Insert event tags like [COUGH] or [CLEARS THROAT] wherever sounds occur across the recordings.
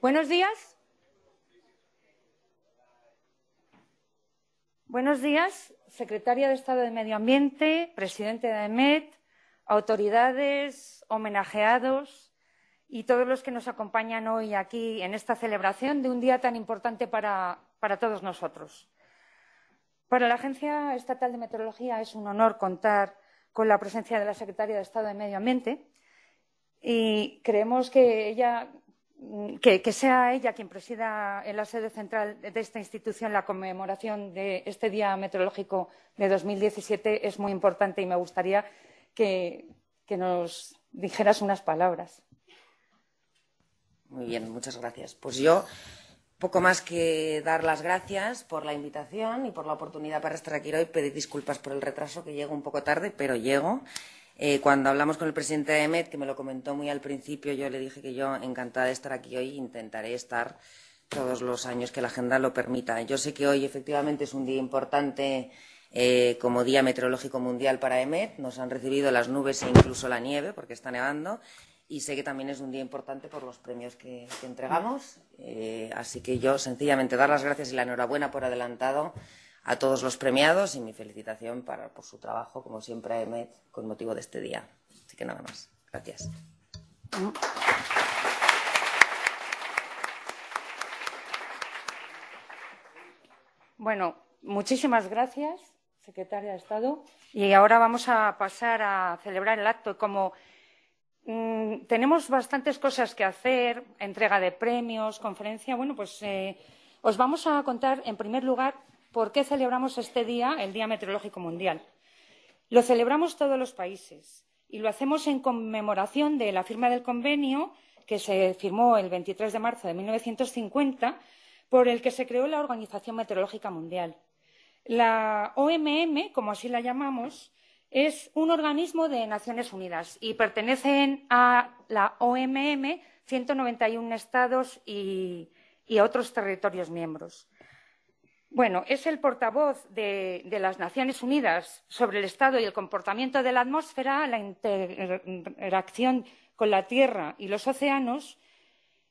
Buenos días. Buenos días, secretaria de Estado de Medio Ambiente, presidente de AEMET, autoridades, homenajeados y todos los que nos acompañan hoy aquí en esta celebración de un día tan importante para, para todos nosotros. Para la Agencia Estatal de Meteorología es un honor contar con la presencia de la secretaria de Estado de Medio Ambiente y creemos que ella que, sea ella quien presida en la sede central de esta institución la conmemoración de este Día Meteorológico de 2017 es muy importante y me gustaría que, que nos dijeras unas palabras. Muy bien, muchas gracias. Pues yo poco más que dar las gracias por la invitación y por la oportunidad para estar aquí hoy, pedir disculpas por el retraso que llego un poco tarde, pero llego. Eh, cuando hablamos con el presidente de EMET, que me lo comentó muy al principio, yo le dije que yo encantada de estar aquí hoy, intentaré estar todos los años que la agenda lo permita. Yo sé que hoy efectivamente es un día importante eh, como Día Meteorológico Mundial para EMET. Nos han recibido las nubes e incluso la nieve porque está nevando. Y sé que también es un día importante por los premios que, entregamos. Eh, así que yo sencillamente dar las gracias y la enhorabuena por adelantado a todos los premiados y mi felicitación para, por su trabajo, como siempre, a EMET con motivo de este día. Así que nada más. Gracias. Bueno, muchísimas gracias, secretaria de Estado. Y ahora vamos a pasar a celebrar el acto. Como mm, tenemos bastantes cosas que hacer, entrega de premios, conferencia, bueno, pues eh, os vamos a contar, en primer lugar, ¿Por qué celebramos este día, el Día Meteorológico Mundial? Lo celebramos todos los países y lo hacemos en conmemoración de la firma del convenio que se firmó el 23 de marzo de 1950, por el que se creó la Organización Meteorológica Mundial. La OMM, como así la llamamos, es un organismo de Naciones Unidas y pertenecen a la OMM 191 estados y, y otros territorios miembros. Bueno, es el portavoz de, las Naciones Unidas sobre el estado y el comportamiento de la atmósfera, la interacción con la Tierra y los océanos,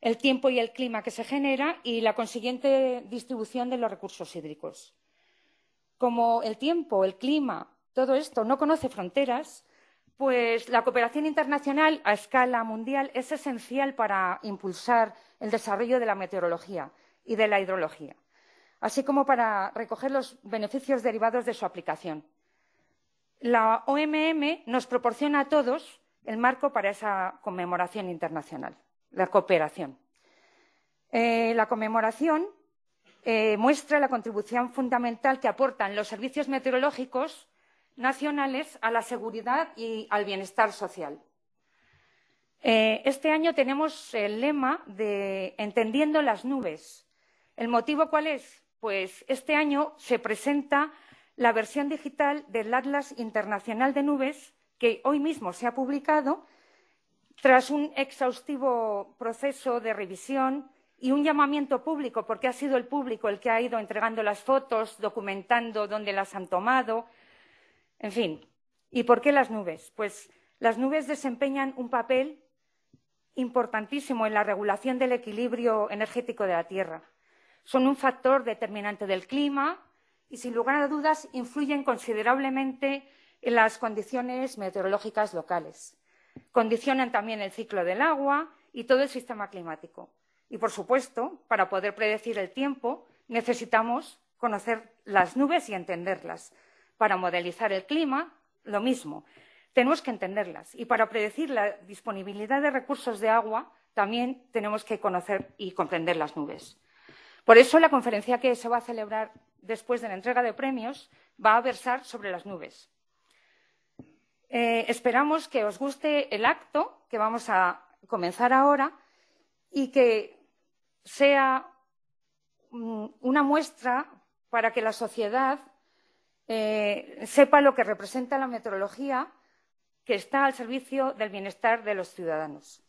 el tiempo y el clima que se genera y la consiguiente distribución de los recursos hídricos. Como el tiempo, el clima, todo esto no conoce fronteras, pues la cooperación internacional a escala mundial es esencial para impulsar el desarrollo de la meteorología y de la hidrología así como para recoger los beneficios derivados de su aplicación. La OMM nos proporciona a todos el marco para esa conmemoración internacional, la cooperación. Eh, la conmemoración eh, muestra la contribución fundamental que aportan los servicios meteorológicos nacionales a la seguridad y al bienestar social. Eh, este año tenemos el lema de Entendiendo las nubes. ¿El motivo cuál es? pues este año se presenta la versión digital del Atlas Internacional de Nubes, que hoy mismo se ha publicado, tras un exhaustivo proceso de revisión y un llamamiento público, porque ha sido el público el que ha ido entregando las fotos, documentando dónde las han tomado, en fin. ¿Y por qué las nubes? Pues las nubes desempeñan un papel importantísimo en la regulación del equilibrio energético de la Tierra. Son un factor determinante del clima y, sin lugar a dudas, influyen considerablemente en las condiciones meteorológicas locales. Condicionan también el ciclo del agua y todo el sistema climático. Y, por supuesto, para poder predecir el tiempo, necesitamos conocer las nubes y entenderlas. Para modelizar el clima, lo mismo. Tenemos que entenderlas. Y para predecir la disponibilidad de recursos de agua, también tenemos que conocer y comprender las nubes. Por eso, la conferencia que se va a celebrar después de la entrega de premios va a versar sobre las nubes. Eh, esperamos que os guste el acto que vamos a comenzar ahora y que sea mm, una muestra para que la sociedad eh, sepa lo que representa la meteorología que está al servicio del bienestar de los ciudadanos.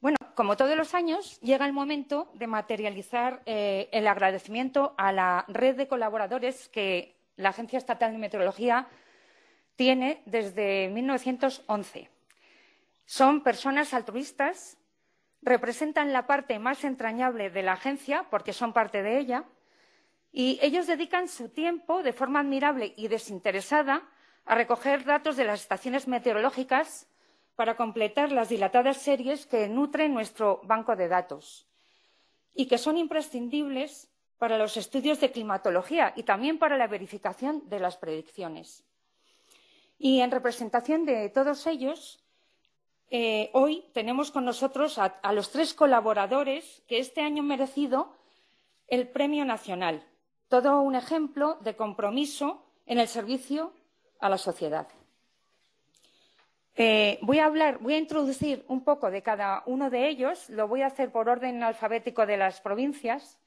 Bueno, como todos los años, llega el momento de materializar eh, el agradecimiento a la red de colaboradores que la Agencia Estatal de Meteorología tiene desde 1911. Son personas altruistas, representan la parte más entrañable de la agencia porque son parte de ella y ellos dedican su tiempo de forma admirable y desinteresada a recoger datos de las estaciones meteorológicas para completar las dilatadas series que nutren nuestro banco de datos y que son imprescindibles para los estudios de climatología y también para la verificación de las predicciones. Y en representación de todos ellos, eh, hoy tenemos con nosotros a, a los tres colaboradores que este año han merecido el Premio Nacional. Todo un ejemplo de compromiso en el servicio a la sociedad. Eh, voy a hablar, voy a introducir un poco de cada uno de ellos, lo voy a hacer por orden alfabético de las provincias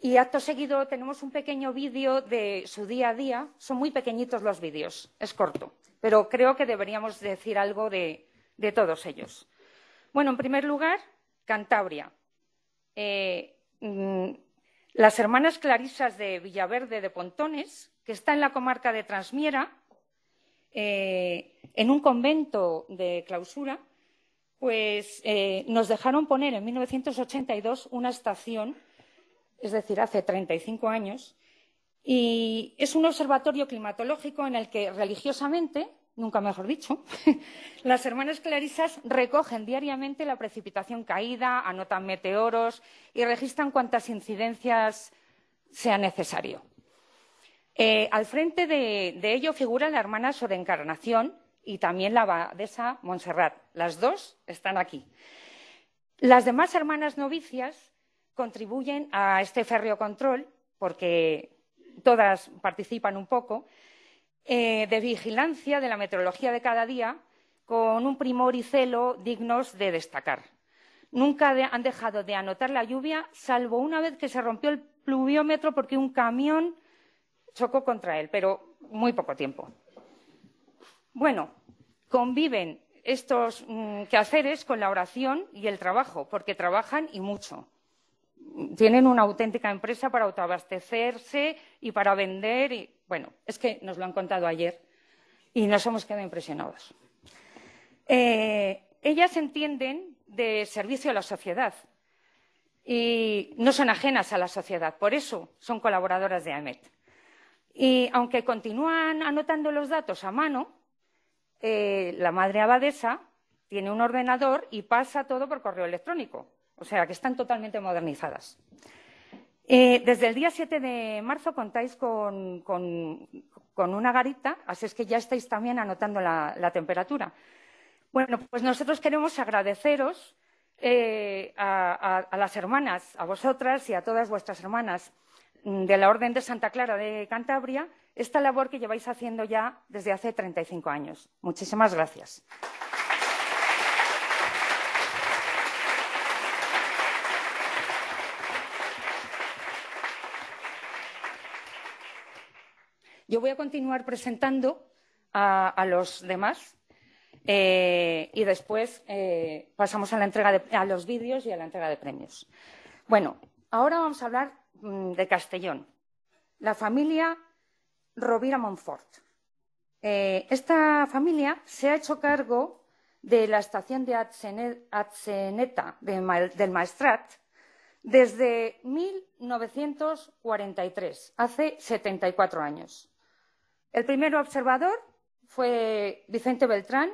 y acto seguido tenemos un pequeño vídeo de su día a día. Son muy pequeñitos los vídeos, es corto, pero creo que deberíamos decir algo de, todos ellos. Bueno, en primer lugar, Cantabria. Eh, mm, las hermanas Clarisas de Villaverde de Pontones, que está en la comarca de Transmiera, eh, en un convento de clausura, pues eh, nos dejaron poner en 1982 una estación, es decir, hace 35 años, y es un observatorio climatológico en el que religiosamente, nunca mejor dicho, [LAUGHS] las hermanas clarisas recogen diariamente la precipitación caída, anotan meteoros y registran cuantas incidencias sea necesario. Eh, al frente de, ello figuran la hermana sobreencarnación Encarnación y también la abadesa Montserrat. Las dos están aquí. Las demás hermanas novicias contribuyen a este férreo control porque todas participan un poco, eh, de vigilancia de la meteorología de cada día con un primor y celo dignos de destacar. Nunca han dejado de anotar la lluvia, salvo una vez que se rompió el pluviómetro porque un camión chocó contra él, pero muy poco tiempo. Bueno, conviven estos mm, quehaceres con la oración y el trabajo, porque trabajan y mucho. Tienen una auténtica empresa para autoabastecerse y para vender. Y, bueno, es que nos lo han contado ayer y nos hemos quedado impresionados. Eh, ellas entienden de servicio a la sociedad y no son ajenas a la sociedad. Por eso son colaboradoras de AMET. Y aunque continúan anotando los datos a mano, eh, la madre abadesa tiene un ordenador y pasa todo por correo electrónico. O sea, que están totalmente modernizadas. Eh, desde el día 7 de marzo contáis con, una garita, así es que ya estáis también anotando la, temperatura. Bueno, pues nosotros queremos agradeceros eh, a las hermanas, a vosotras y a todas vuestras hermanas, de la Orden de Santa Clara de Cantabria esta labor que lleváis haciendo ya desde hace 35 años. Muchísimas gracias. Yo voy a continuar presentando a, los demás eh, y después eh, pasamos a, la entrega de, a los vídeos y a la entrega de premios. Bueno, ahora vamos a hablar Mm, de Castellón, la familia Rovira Montfort. Eh, esta familia se ha hecho cargo de la estación de Atzeneta del Maestrat desde 1943, hace 74 años. El primer observador fue Vicente Beltrán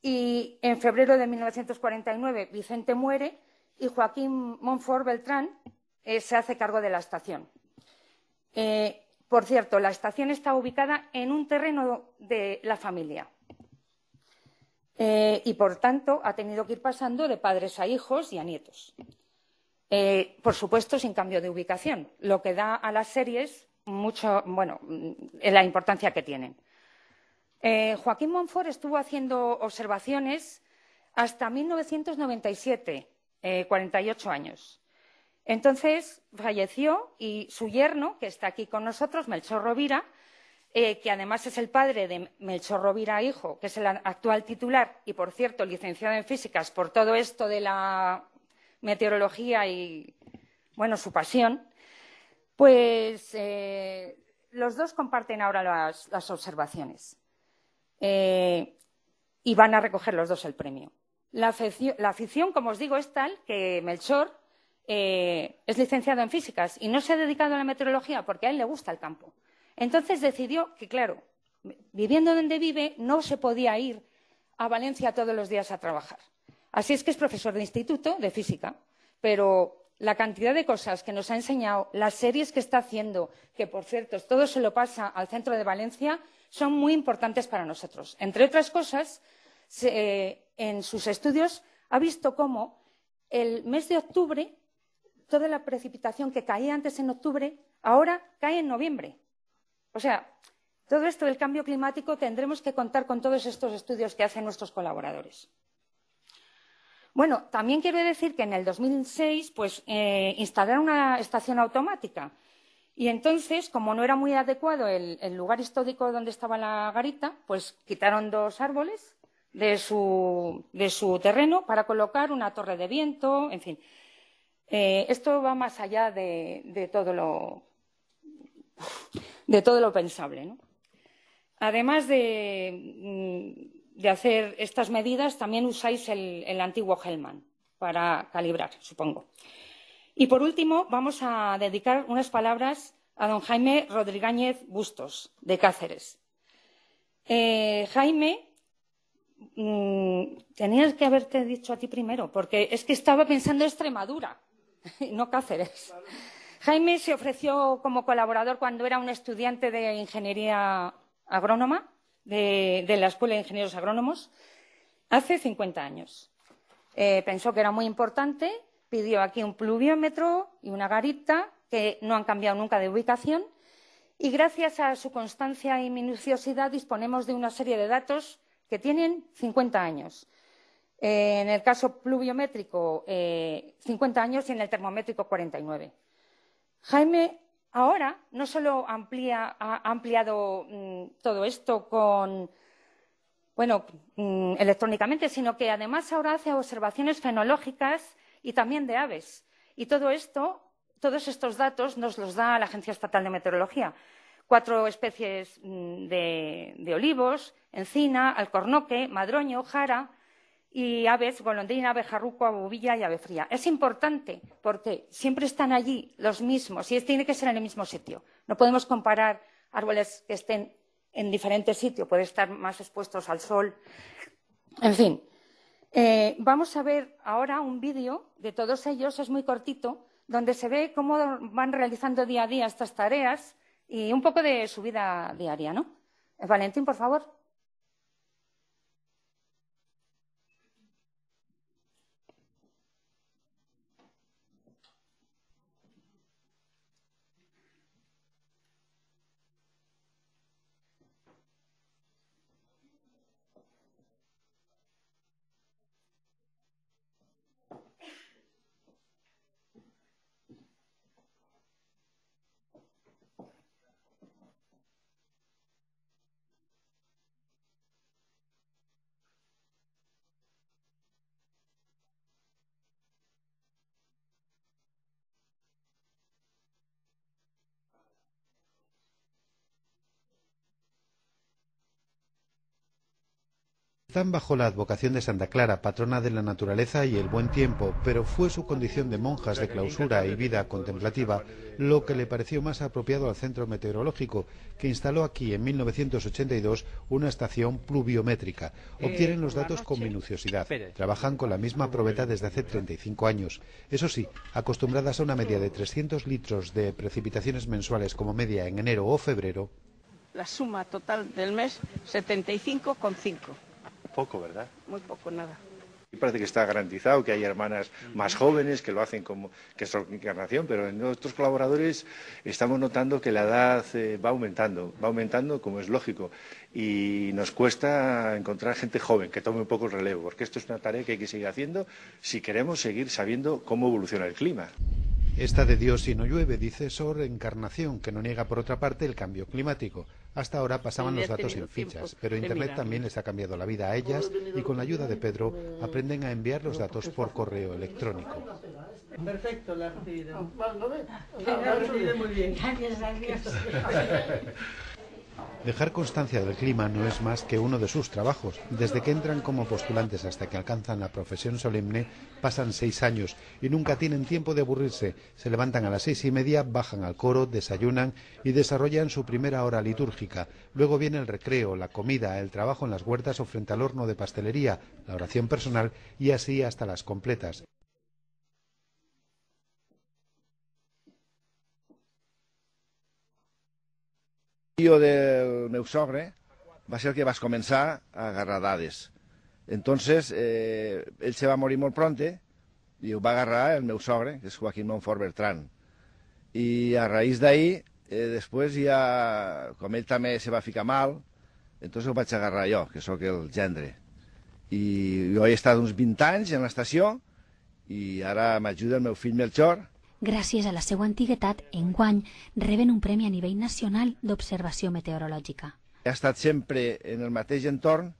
y en febrero de 1949 Vicente muere y Joaquín Monfort Beltrán eh, se hace cargo de la estación. Eh, por cierto, la estación está ubicada en un terreno de la familia eh, y, por tanto, ha tenido que ir pasando de padres a hijos y a nietos. por supuesto, sin cambio de ubicación, lo que da a las series mucho, bueno, mm, la importancia que tienen. Joaquín Monfort estuvo haciendo observaciones hasta 1997, 48 años. Entonces falleció y su yerno, que está aquí con nosotros, Melchor Rovira, eh, que además es el padre de Melchor Rovira Hijo, que es el actual titular y, por cierto, licenciado en físicas por todo esto de la meteorología y, bueno, su pasión, pues eh, los dos comparten ahora las, observaciones eh, y van a recoger los dos el premio. la afición, como os digo, es tal que Melchor eh, es licenciado en físicas y no se ha dedicado a la meteorología porque a él le gusta el campo. Entonces decidió que, claro, viviendo donde vive, no se podía ir a Valencia todos los días a trabajar. Así es que es profesor de instituto de física, pero la cantidad de cosas que nos ha enseñado, las series que está haciendo, que por cierto todo se lo pasa al centro de Valencia, son muy importantes para nosotros. Entre otras cosas, eh, en sus estudios ha visto cómo el mes de octubre toda la precipitación que caía antes en octubre, ahora cae en noviembre. O sea, todo esto del cambio climático tendremos que contar con todos estos estudios que hacen nuestros colaboradores. Bueno, también quiero decir que en el 2006 pues, eh, instalaron una estación automática y entonces, como no era muy adecuado el, lugar histórico donde estaba la garita, pues quitaron dos árboles de su, de su terreno para colocar una torre de viento, en fin. Eh, esto va más allá de, todo, lo, pensable. Además mm, de, hacer estas medidas, también usáis el, antiguo Hellman para calibrar, supongo. Y por último, vamos a dedicar unas palabras a don Jaime Rodríguez Bustos, de Cáceres. Eh, Jaime, mm, tenías que haberte dicho a ti primero, porque es que estaba pensando Extremadura. [LAUGHS] no Cáceres. Jaime se ofreció como colaborador cuando era un estudiante de ingeniería agrónoma de, la Escuela de Ingenieros Agrónomos hace 50 años. Eh, pensó que era muy importante, pidió aquí un pluviómetro y una garita que no han cambiado nunca de ubicación y gracias a su constancia y minuciosidad disponemos de una serie de datos que tienen 50 años eh, en el caso pluviométrico, 50 eh, años y en el termométrico, 49. Jaime ahora no solo ha ampliado mm, todo esto con, bueno, mm, electrónicamente, sino que además ahora hace observaciones fenológicas y también de aves. Y todo esto, todos estos datos nos los da la Agencia Estatal de Meteorología. Cuatro especies mm, de, de olivos, encina, alcornoque, madroño, jara, y aves, golondrina, ave jarruco, y ave fría. Es importante porque siempre están allí los mismos y tiene que ser en el mismo sitio. No podemos comparar árboles que estén en diferentes sitios, pueden estar más expuestos al sol. En fin, eh, vamos a ver ahora un vídeo de todos ellos, es muy cortito, donde se ve cómo van realizando día a día estas tareas y un poco de su vida diaria, ¿no? Valentín, por favor. Están bajo la advocación de Santa Clara, patrona de la naturaleza y el buen tiempo, pero fue su condición de monjas de clausura y vida contemplativa lo que le pareció más apropiado al centro meteorológico, que instaló aquí en 1982 una estación pluviométrica. Eh, Obtienen los datos con minuciosidad. Trabajan con la misma probeta desde hace 35 años. Eso sí, acostumbradas a una media de 300 litros de precipitaciones mensuales como media en enero o febrero. La suma total del mes, 75,5 poco, ¿verdad? Muy poco, nada. Y parece que está garantizado que hay hermanas más jóvenes que lo hacen como que es encarnación, pero en nuestros colaboradores estamos notando que la edad eh, va aumentando, va aumentando como es lógico y nos cuesta encontrar gente joven que tome un poco el relevo, porque esto es una tarea que hay que seguir haciendo si queremos seguir sabiendo cómo evoluciona el clima. Esta de Dios si no llueve, dice Sor Encarnación, que no niega por otra parte el cambio climático. Hasta ahora pasaban los datos en fichas, pero Internet también les ha cambiado la vida a ellas y con la ayuda de Pedro aprenden a enviar los datos por correo electrónico. Perfecto, ah, [LAUGHS] Dejar constancia del clima no es más que uno de sus trabajos. Desde que entran como postulantes hasta que alcanzan la profesión solemne, pasan seis años y nunca tienen tiempo de aburrirse. Se levantan a las seis y media, bajan al coro, desayunan y desarrollan su primera hora litúrgica. Luego viene el recreo, la comida, el trabajo en las huertas o frente al horno de pastelería, la oración personal y así hasta las completas. tio del meu sogre va ser el que vas començar a agarrar dades. Entonces, eh, ell se va morir molt pronte i ho va agarrar el meu sogre, que és Joaquim Monfort Bertran. I a raïs d'ahir, eh, després ja, com ell també se va ficar mal, entonces ho vaig agarrar jo, que sóc el gendre. I jo he estat uns 20 anys en l'estació i ara m'ajuda el meu fill Melchor, gràcies a la seva antiguitat, enguany reben un premi a nivell nacional d'observació meteorològica. Ha estat sempre en el mateix entorn,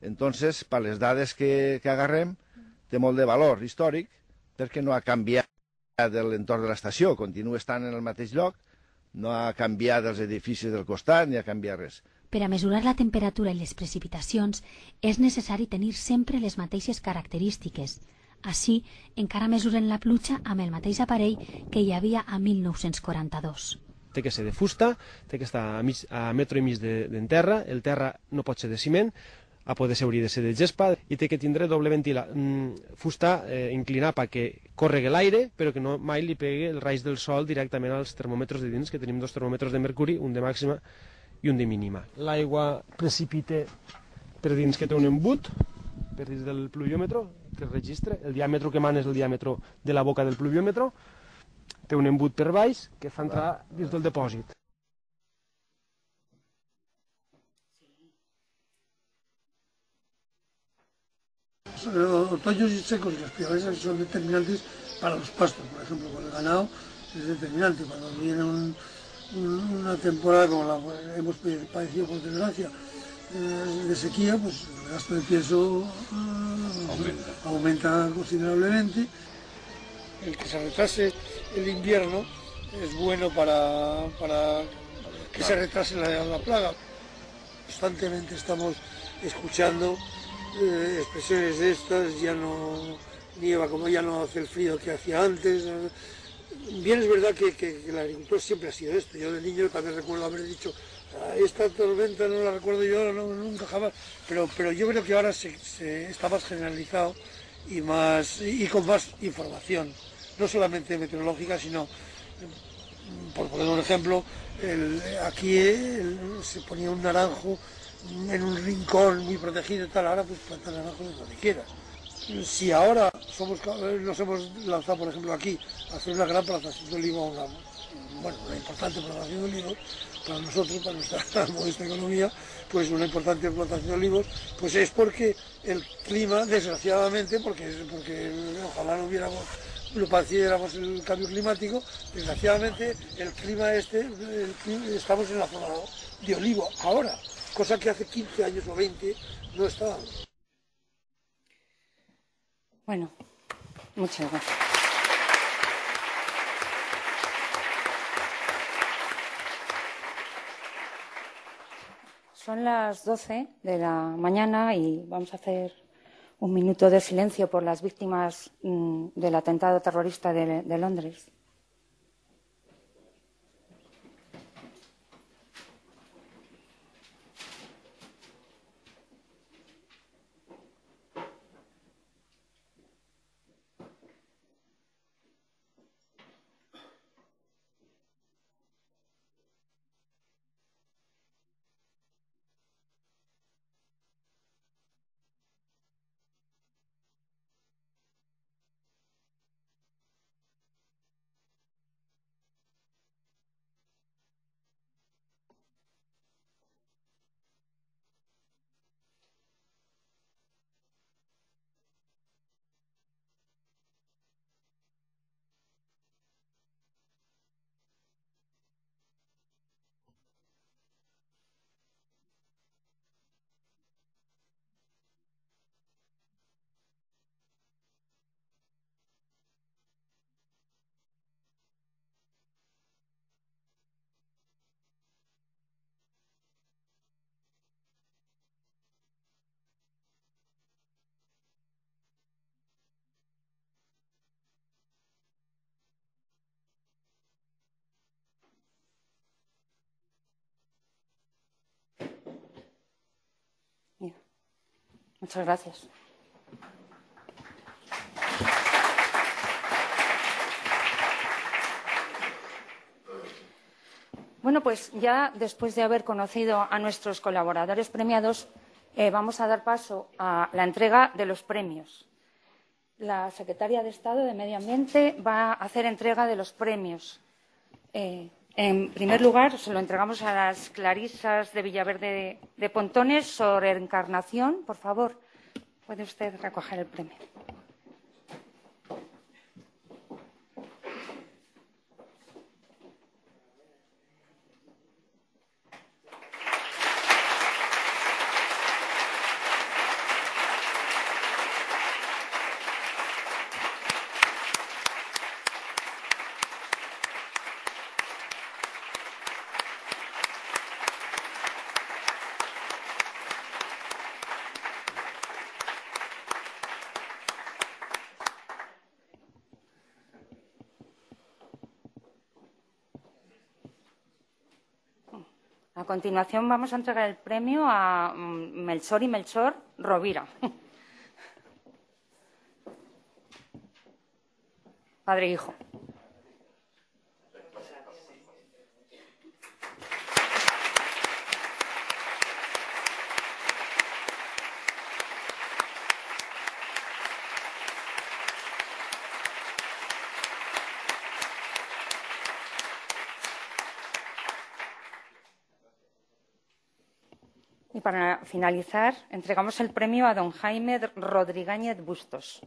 entonces, per les dades que, que agarrem, té molt de valor històric, perquè no ha canviat de l'entorn de l'estació, continua estant en el mateix lloc, no ha canviat els edificis del costat ni ha canviat res. Per a mesurar la temperatura i les precipitacions és necessari tenir sempre les mateixes característiques, així, encara mesuren la pluja amb el mateix aparell que hi havia a 1942 té que ser de fusta, té que estar a, mig, a metro i mig d'enterra, de, el terra no pot ser de ciment, a poder ser hauria de ser de gespa i té que tindre doble ventila, mm, fusta eh, inclinada perquè corregui l'aire però que no mai li pegui el raig del sol directament als termòmetres de dins, que tenim dos termòmetres de mercuri, un de màxima i un de mínima. L'aigua precipita per dins que té un embut, per dins del pluviòmetre, que es registra, el diàmetre que mana és el diàmetre de la boca del pluviòmetre, té un embut per baix que fa entrar ah. dins del depòsit. Los otoños y secos y las piedras son determinantes para los pastos, por ejemplo, con el ganado es determinante. Cuando viene un, una temporada como la hemos padecido por desgracia, Eh, de sequía, pues el gasto de pienso eh, aumenta. considerablemente. El que se retrase el invierno es bueno para, que se retrase la, la plaga. Constantemente estamos escuchando eh, expresiones de estas, ya no nieva como ya no hace el frío que hacía antes. Bien es verdad que, que, que el agricultor siempre ha sido esto. Yo de niño también recuerdo haber dicho esta tormenta no la recuerdo yo nunca jamás, pero, pero yo creo que ahora se, está más generalizado y, más, y con más información, no solamente meteorológica, sino, mm, por poner un ejemplo, aquí se ponía un naranjo en un rincón muy protegido y tal, ahora pues plantan naranjos donde quieras. Si ahora somos, nos hemos lanzado, por ejemplo, aquí, a hacer una gran plantación de olivo, bueno, una importante plantación de olivo para nosotros, para nuestra modesta [LAUGHS] economía, pues una importante explotación de olivos, pues es porque el clima, desgraciadamente, porque, porque ojalá no hubiéramos lo pareciéramos el cambio climático, desgraciadamente el clima este, estamos en la zona de olivo ahora, cosa que hace 15 años o 20 no estábamos. Bueno, muchas gracias. Son las doce de la mañana y vamos a hacer un minuto de silencio por las víctimas mm, del atentado terrorista de Londres. Muchas gracias. Bueno, pues ya después de haber conocido a nuestros colaboradores premiados, eh, vamos a dar paso a la entrega de los premios. La secretaria de Estado de Medio Ambiente va a hacer entrega de los premios. Eh, en primer lugar, se lo entregamos a las Clarisas de Villaverde de Pontones sobre encarnación. Por favor, puede usted recoger el premio. A continuación vamos a entregar el premio a mm, Melchor y Melchor Rovira. [LAUGHS] Padre e hijo. para finalizar, entregamos el premio a don Jaime Rodríguez Bustos.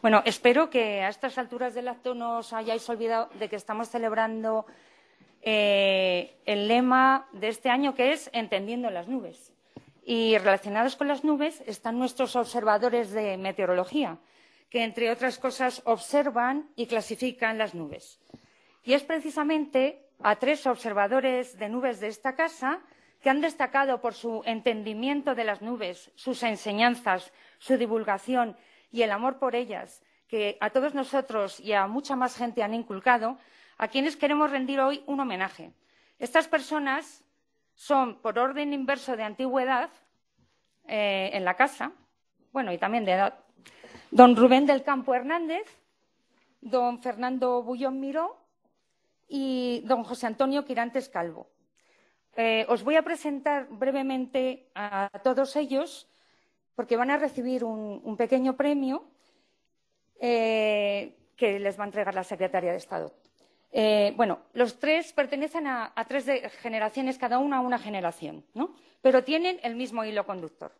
Bueno, espero que a estas alturas del acto no os hayáis olvidado de que estamos celebrando eh, el lema de este año, que es Entendiendo las nubes. Y relacionados con las nubes están nuestros observadores de meteorología, que entre otras cosas observan y clasifican las nubes. Y es precisamente a tres observadores de nubes de esta casa que han destacado por su entendimiento de las nubes, sus enseñanzas, su divulgación y el amor por ellas, que a todos nosotros y a mucha más gente han inculcado, a quienes queremos rendir hoy un homenaje. Estas personas son por orden inverso de antigüedad eh, en la casa, bueno, y también de edad, don Rubén del Campo Hernández, don Fernando Bullón Miró y don José Antonio Quirantes Calvo. Eh, os voy a presentar brevemente a, todos ellos porque van a recibir un, pequeño premio eh, que les va a entregar la Secretaría de Estado. Eh, bueno, los tres pertenecen a, tres generaciones, cada una a una generación, ¿no? pero tienen el mismo hilo conductor,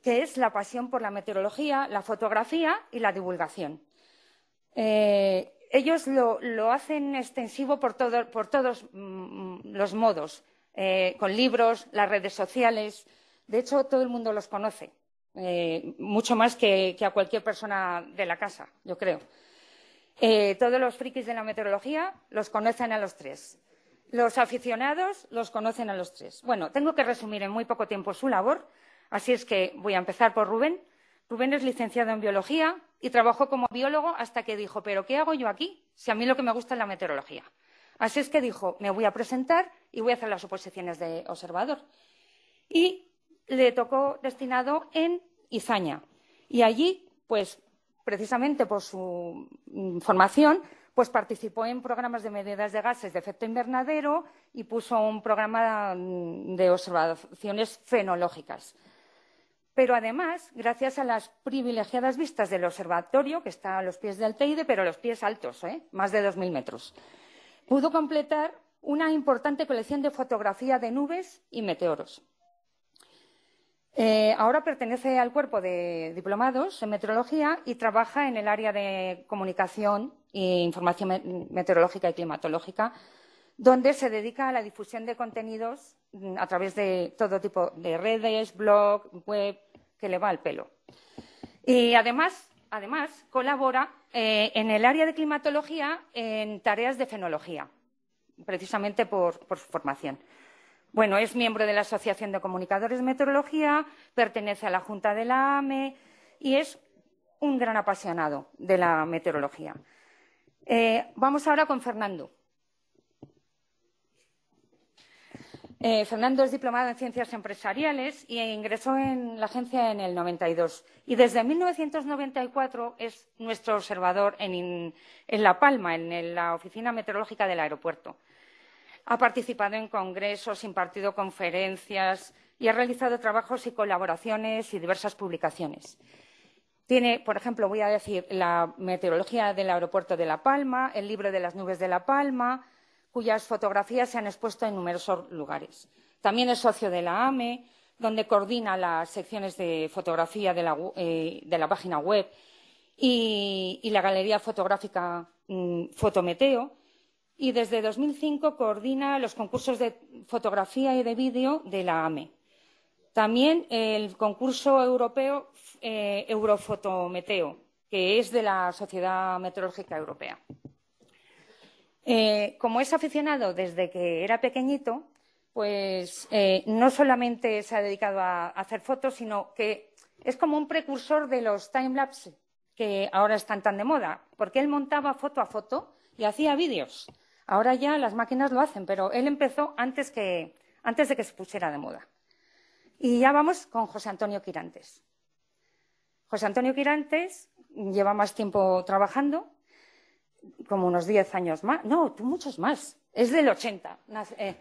que es la pasión por la meteorología, la fotografía y la divulgación. Eh, ellos lo, hacen extensivo por, todos mm, mm, los modos, eh, con libros, las redes sociales. De hecho, todo el mundo los conoce, mucho más que a cualquier persona de la casa, yo creo. Eh, todos los frikis de la meteorología los conocen a los tres. Los aficionados los conocen a los tres. Bueno, tengo que resumir en muy poco tiempo su labor, así es que voy a empezar por Rubén. Rubén es licenciado en biología y trabajó como biólogo hasta que dijo, pero ¿qué hago yo aquí si a mí lo que me gusta es la meteorología? Así es que dijo, me voy a presentar y voy a hacer las oposiciones de observador. Y le tocó destinado en Izaña. Y allí, pues precisamente por su formación, pues participó en programas de medidas de gases de efecto invernadero y puso un programa de observaciones fenológicas. Pero además, gracias a las privilegiadas vistas del observatorio, que está a los pies del Teide, pero a los pies altos, ¿eh? más de 2.000 metros, pudo completar una importante colección de fotografía de nubes y meteoros. Eh, ahora pertenece al cuerpo de diplomados en meteorología y trabaja en el área de comunicación e información meteorológica y climatológica, donde se dedica a la difusión de contenidos mm, a través de todo tipo de redes, blog, web, que le va al pelo. Y además, además colabora eh, en el área de climatología en tareas de fenología, precisamente por su formación. Bueno, es miembro de la Asociación de Comunicadores de Meteorología, pertenece a la Junta de la AME y es un gran apasionado de la meteorología. Eh, vamos ahora con Fernando. Eh, Fernando es diplomado en Ciencias Empresariales e ingresó en la agencia en el 92. Y desde 1994 es nuestro observador en La Palma, en la Oficina Meteorológica del Aeropuerto. Ha participado en congresos, impartido conferencias y ha realizado trabajos y colaboraciones y diversas publicaciones. Tiene, por ejemplo, voy a decir, la meteorología del aeropuerto de La Palma, el libro de las nubes de La Palma, cuyas fotografías se han expuesto en numerosos lugares. También es socio de la AME, donde coordina las secciones de fotografía de la, eh, página web y, la galería fotográfica mm, Fotometeo y desde 2005 coordina los concursos de fotografía y de vídeo de la AME. También el concurso europeo eh, Eurofotometeo, que es de la Sociedad Meteorológica Europea. Eh, como es aficionado desde que era pequeñito, pues eh, no solamente se ha dedicado a, hacer fotos, sino que es como un precursor de los time timelapse que ahora están tan de moda, porque él montaba foto a foto y hacía vídeos. Ahora ya las máquinas lo hacen, pero él empezó antes, de que se pusiera de moda. Y ya vamos con José Antonio Quirantes. José Antonio Quirantes lleva más tiempo trabajando, como unos 10 años más. No, tú muchos más. Es del 80. Eh.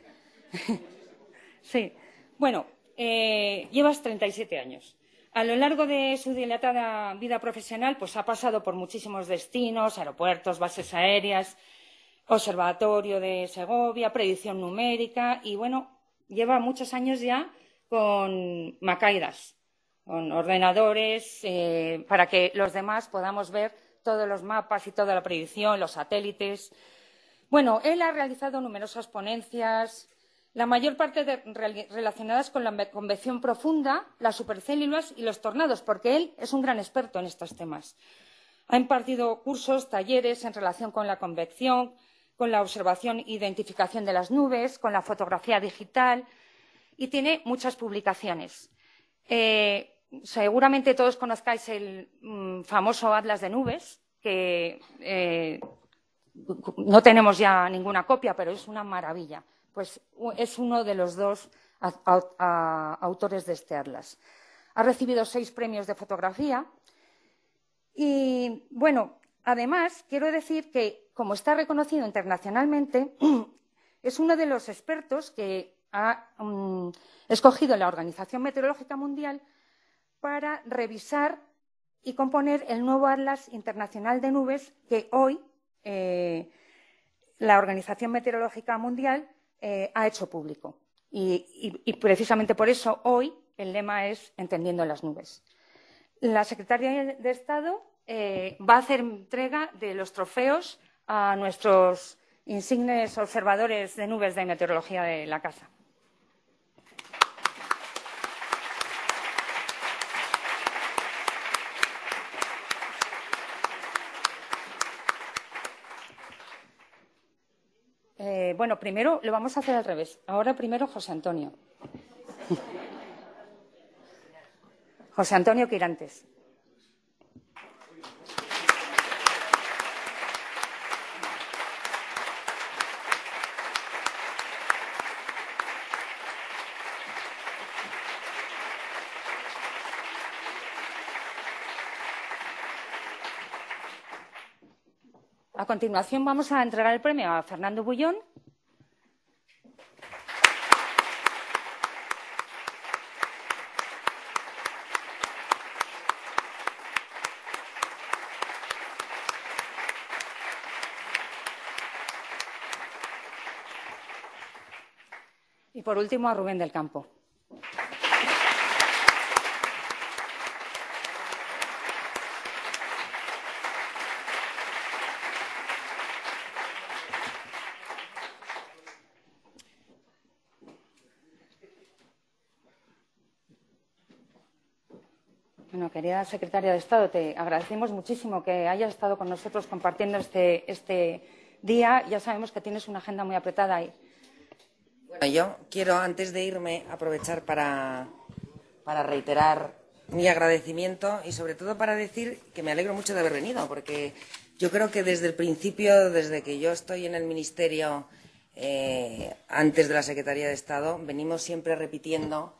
[LAUGHS] sí. Bueno, eh, llevas 37 años. A lo largo de su dilatada vida profesional, pues ha pasado por muchísimos destinos, aeropuertos, bases aéreas, Observatorio de Segovia, predicción numérica y bueno, lleva muchos años ya con Macaidas, con ordenadores eh, para que los demás podamos ver todos los mapas y toda la predicción, los satélites. Bueno, él ha realizado numerosas ponencias, la mayor parte relacionadas con la convección profunda, las supercélulas y los tornados, porque él es un gran experto en estos temas. Ha impartido cursos, talleres en relación con la convección, con la observación e identificación de las nubes, con la fotografía digital y tiene muchas publicaciones. Eh, seguramente todos conozcáis el mm, famoso Atlas de Nubes, que eh, no tenemos ya ninguna copia, pero es una maravilla. Pues es uno de los dos autores de este Atlas. Ha recibido seis premios de fotografía. Y bueno, además quiero decir que como está reconocido internacionalmente, [CLEARS THROAT] es uno de los expertos que ha mm, escogido la Organización Meteorológica Mundial para revisar y componer el nuevo Atlas Internacional de Nubes que hoy eh, la Organización Meteorológica Mundial eh, ha hecho público. Y, precisamente por eso hoy el lema es Entendiendo las nubes. La Secretaría de Estado eh, va a hacer entrega de los trofeos a nuestros insignes observadores de nubes de meteorología de la casa. Eh, bueno, primero lo vamos a hacer al revés. Ahora primero José Antonio. [LAUGHS] José Antonio Quirantes. continuación vamos a entregar el premio a Fernando Bullón. Y por último a Rubén del Campo. secretaria de Estado, te agradecemos muchísimo que hayas estado con nosotros compartiendo este, este día. Ya sabemos que tienes una agenda muy apretada ahí. Bueno, yo quiero, antes de irme, aprovechar para, para reiterar mi agradecimiento y, sobre todo, para decir que me alegro mucho de haber venido, porque yo creo que desde el principio, desde que yo estoy en el Ministerio, eh, antes de la Secretaría de Estado, venimos siempre repitiendo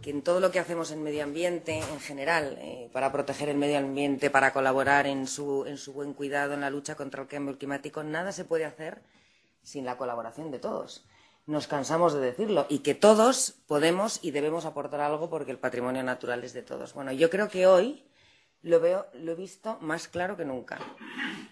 que en todo lo que hacemos en medio ambiente, en general, eh, para proteger el medio ambiente, para colaborar en su, en su buen cuidado, en la lucha contra el cambio climático, nada se puede hacer sin la colaboración de todos. Nos cansamos de decirlo y que todos podemos y debemos aportar algo porque el patrimonio natural es de todos. Bueno, yo creo que hoy lo, veo, lo he visto más claro que nunca.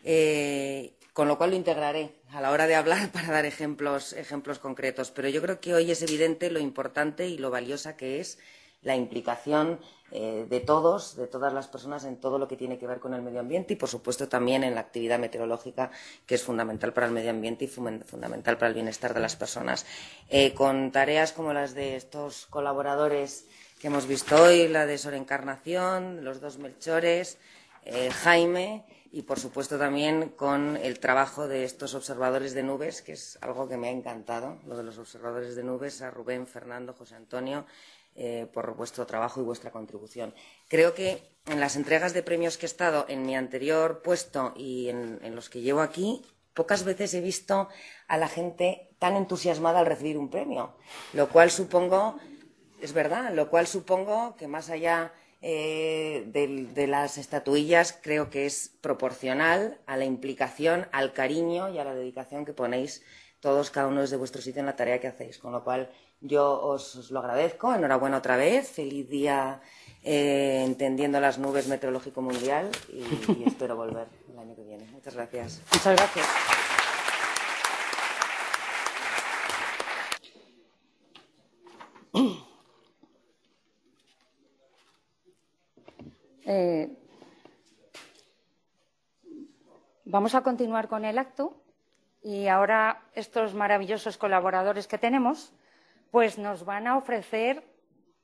Eh, con lo cual lo integraré a la hora de hablar [LAUGHS] para dar ejemplos, ejemplos concretos. Pero yo creo que hoy es evidente lo importante y lo valiosa que es la implicación eh, de todos, de todas las personas en todo lo que tiene que ver con el medio ambiente y, por supuesto, también en la actividad meteorológica, que es fundamental para el medio ambiente y fundamental para el bienestar de las personas. Eh, con tareas como las de estos colaboradores que hemos visto hoy, la de Sorencarnación, los dos Melchores, eh, Jaime, y, por supuesto, también con el trabajo de estos observadores de nubes, que es algo que me ha encantado, lo de los observadores de nubes, a Rubén, Fernando, José Antonio, eh, por vuestro trabajo y vuestra contribución. Creo que en las entregas de premios que he estado en mi anterior puesto y en, en los que llevo aquí, pocas veces he visto a la gente tan entusiasmada al recibir un premio, lo cual supongo, es verdad, lo cual supongo que más allá eh, de, las estatuillas creo que es proporcional a la implicación, al cariño y a la dedicación que ponéis todos, cada uno de vuestro sitio en la tarea que hacéis. Con lo cual yo os, lo agradezco. Enhorabuena otra vez. Feliz día eh, entendiendo las nubes meteorológico mundial y, y espero volver el año que viene. Muchas gracias. Muchas gracias. [COUGHS] Eh, vamos a continuar con el acto y ahora estos maravillosos colaboradores que tenemos pues nos van a ofrecer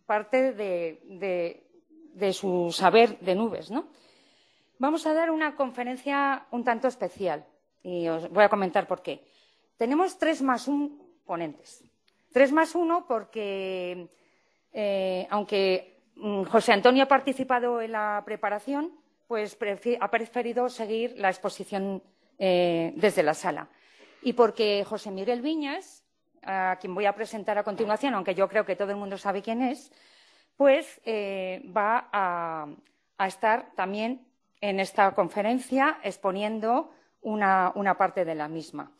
parte de, su saber de nubes. Vamos a dar una conferencia un tanto especial y os voy a comentar por qué. Tenemos tres más un ponentes. Tres más uno porque, eh, aunque Mm, José Antonio ha participado en la preparación, pues ha preferido seguir la exposición eh, desde la sala. Y porque José Miguel Viñas, a quien voy a presentar a continuación, aunque yo creo que todo el mundo sabe quién es, pues eh, va a, estar también en esta conferencia exponiendo una, parte de la misma.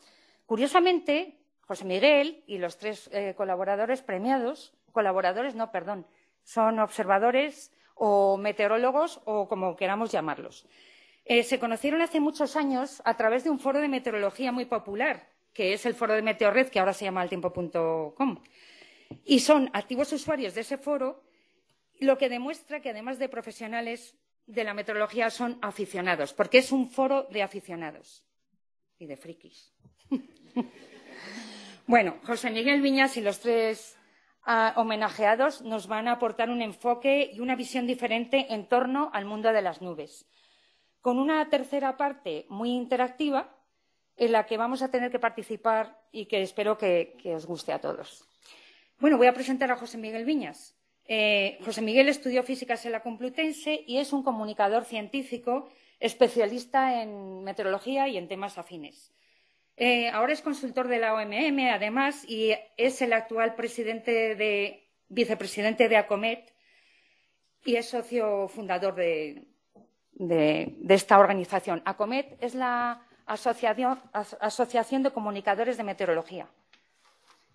Curiosamente, José Miguel y los tres eh, colaboradores premiados, colaboradores, no, perdón, son observadores o meteorólogos o como queramos llamarlos. Eh, se conocieron hace muchos años a través de un foro de meteorología muy popular, que es el foro de Meteorred, que ahora se llama altiempo.com. Y son activos usuarios de ese foro, lo que demuestra que además de profesionales de la meteorología son aficionados, porque es un foro de aficionados y de frikis. [LAUGHS] bueno, José Miguel Viñas y los tres homenajeados nos van a aportar un enfoque y una visión diferente en torno al mundo de las nubes, con una tercera parte muy interactiva en la que vamos a tener que participar y que espero que, os guste a todos. Bueno, voy a presentar a José Miguel Viñas. Eh, José Miguel estudió físicas en la Complutense y es un comunicador científico especialista en meteorología y en temas afines. Eh, ahora es consultor de la OMM, además, y es el actual presidente de, vicepresidente de ACOMET y es socio fundador de, esta organización. ACOMET es la asociación, de Comunicadores de Meteorología.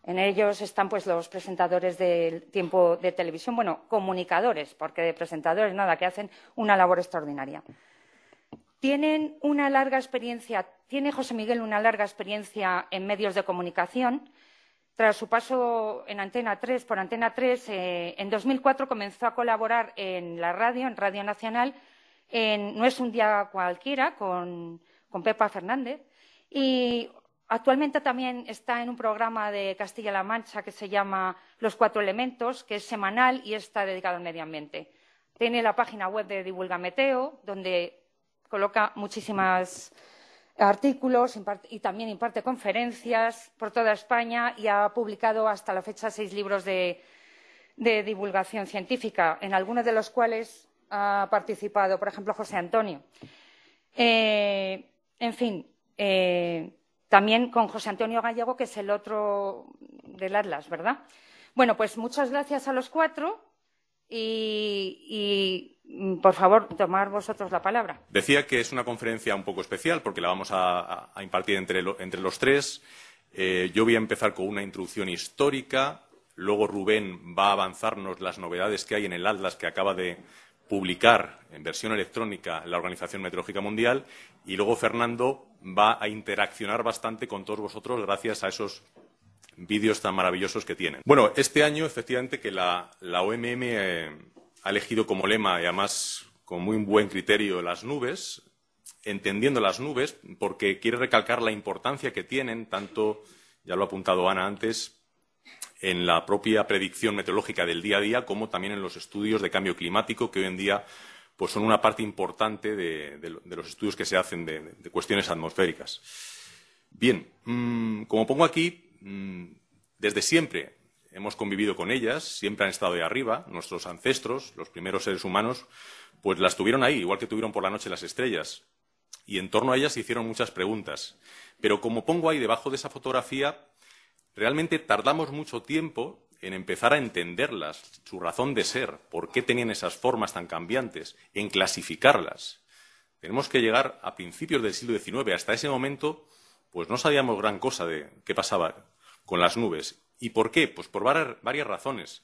En ellos están pues, los presentadores del tiempo de televisión, bueno, comunicadores, porque de presentadores nada, que hacen una labor extraordinaria. Tienen una larga experiencia, tiene José Miguel una larga experiencia en medios de comunicación. Tras su paso en Antena 3, por Antena 3, eh, en 2004 comenzó a colaborar en la radio, en Radio Nacional, en No es un día cualquiera, con, Pepa Fernández. Y actualmente también está en un programa de Castilla-La Mancha que se llama Los Cuatro Elementos, que es semanal y está dedicado al medio ambiente. Tiene la página web de DivulgaMeteo, donde coloca muchísimos artículos y también imparte conferencias por toda España y ha publicado hasta la fecha seis libros de, divulgación científica, en algunos de los cuales ha participado, por ejemplo, José Antonio. Eh, en fin, eh, también con José Antonio Gallego, que es el otro del Atlas, ¿verdad? Bueno, pues muchas gracias a los cuatro y Mm, por favor, tomar vosotros la palabra. Decía que es una conferencia un poco especial porque la vamos a, impartir entre, los tres. Eh, yo voy a empezar con una introducción histórica. Luego Rubén va a avanzarnos las novedades que hay en el Atlas que acaba de publicar en versión electrónica la Organización Meteorológica Mundial. Y luego Fernando va a interaccionar bastante con todos vosotros gracias a esos vídeos tan maravillosos que tienen. Bueno, este año efectivamente que la, OMM ha elegido como lema, y además con muy buen criterio, las nubes, entendiendo las nubes, porque quiere recalcar la importancia que tienen, tanto, ya lo ha apuntado Ana antes, en la propia predicción meteorológica del día a día, como también en los estudios de cambio climático, que hoy en día pues, son una parte importante de, los estudios que se hacen de, cuestiones atmosféricas. Bien, mm, como pongo aquí, mm, desde siempre hemos convivido con ellas, siempre han estado ahí arriba, nuestros ancestros, los primeros seres humanos, pues las tuvieron ahí, igual que tuvieron por la noche las estrellas. Y en torno a ellas se hicieron muchas preguntas. Pero como pongo ahí debajo de esa fotografía, realmente tardamos mucho tiempo en empezar a entenderlas, su razón de ser, por qué tenían esas formas tan cambiantes, en clasificarlas. Tenemos que llegar a principios del siglo XIX. Hasta ese momento, pues no sabíamos gran cosa de qué pasaba con las nubes. ¿Y por qué? Pues por varias razones.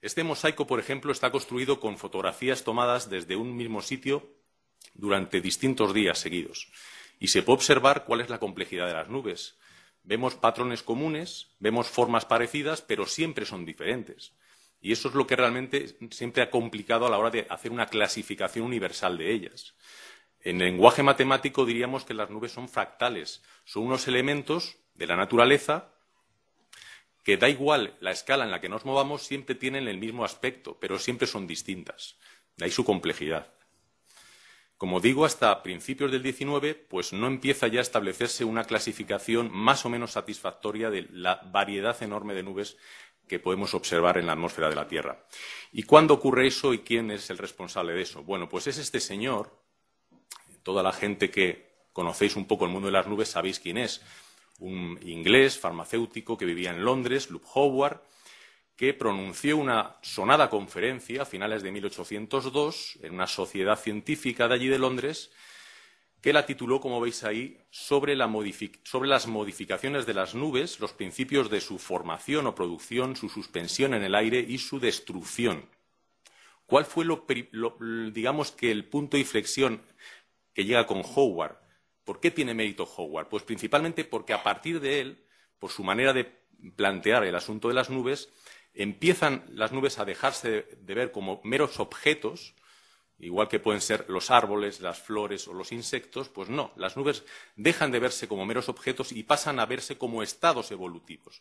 Este mosaico, por ejemplo, está construido con fotografías tomadas desde un mismo sitio durante distintos días seguidos. Y se puede observar cuál es la complejidad de las nubes. Vemos patrones comunes, vemos formas parecidas, pero siempre son diferentes. Y eso es lo que realmente siempre ha complicado a la hora de hacer una clasificación universal de ellas. En lenguaje matemático diríamos que las nubes son fractales, son unos elementos de la naturaleza que da igual la escala en la que nos movamos, siempre tienen el mismo aspecto, pero siempre son distintas. De ahí su complejidad. Como digo, hasta principios del 19, pues no empieza ya a establecerse una clasificación más o menos satisfactoria de la variedad enorme de nubes que podemos observar en la atmósfera de la Tierra. ¿Y cuándo ocurre eso y quién es el responsable de eso? Bueno, pues es este señor, toda la gente que conocéis un poco el mundo de las nubes sabéis quién es, un inglés farmacéutico que vivía en Londres, Luke Howard, que pronunció una sonada conferencia a finales de 1802 en una sociedad científica de allí de Londres, que la tituló, como veis ahí, sobre, las modificaciones de las nubes, los principios de su formación o producción, su suspensión en el aire y su destrucción. ¿Cuál fue, digamos que el punto de inflexión que llega con Howard ¿Por qué tiene mérito Howard? Pues principalmente porque a partir de él, por su manera de plantear el asunto de las nubes, empiezan las nubes a dejarse de ver como meros objetos, igual que pueden ser los árboles, las flores o los insectos, pues no, las nubes dejan de verse como meros objetos y pasan a verse como estados evolutivos.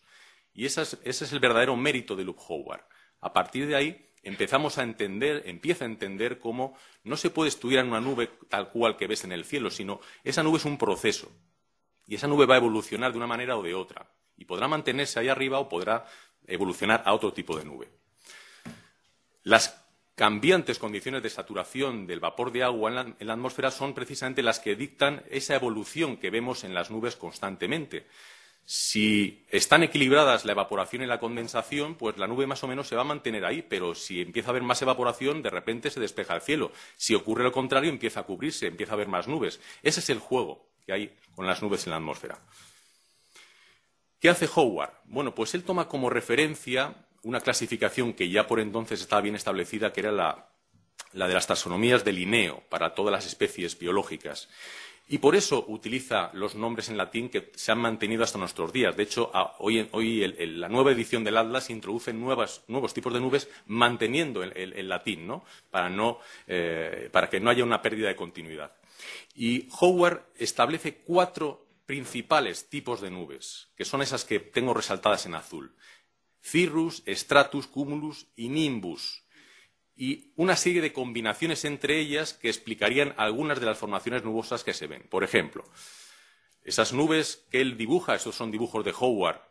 Y ese es, el verdadero mérito de Luke Howard. A partir de ahí, empezamos a entender, empieza a entender cómo no se puede estudiar una nube tal cual que ves en el cielo, sino esa nube es un proceso. Y esa nube va a evolucionar de una manera o de otra. Y podrá mantenerse ahí arriba o podrá evolucionar a otro tipo de nube. Las cambiantes condiciones de saturación del vapor de agua en la, en la, atmósfera son precisamente las que dictan esa evolución que vemos en las nubes constantemente. Si están equilibradas la evaporación y la condensación, pues la nube más o menos se va a mantener ahí, pero si empieza a haber más evaporación, de repente se despeja el cielo. Si ocurre lo contrario, empieza a cubrirse, empieza a haber más nubes. Ese es el juego que hay con las nubes en la atmósfera. ¿Qué hace Howard? Bueno, pues él toma como referencia una clasificación que ya por entonces estaba bien establecida, que era la, de las taxonomías de INEO, para todas las especies biológicas. Y por eso utiliza los nombres en latín que se han mantenido hasta nuestros días. De hecho, hoy, la nueva edición del Atlas introduce nuevos tipos de nubes manteniendo el, latín, Para, no, eh, para que no haya una pérdida de continuidad. Y Howard establece cuatro principales tipos de nubes, que son esas que tengo resaltadas en azul. Cirrus, Stratus, Cumulus y Nimbus y una serie de combinaciones entre ellas que explicarían algunas de las formaciones nubosas que se ven. Por ejemplo, esas nubes que él dibuja, esos son dibujos de Howard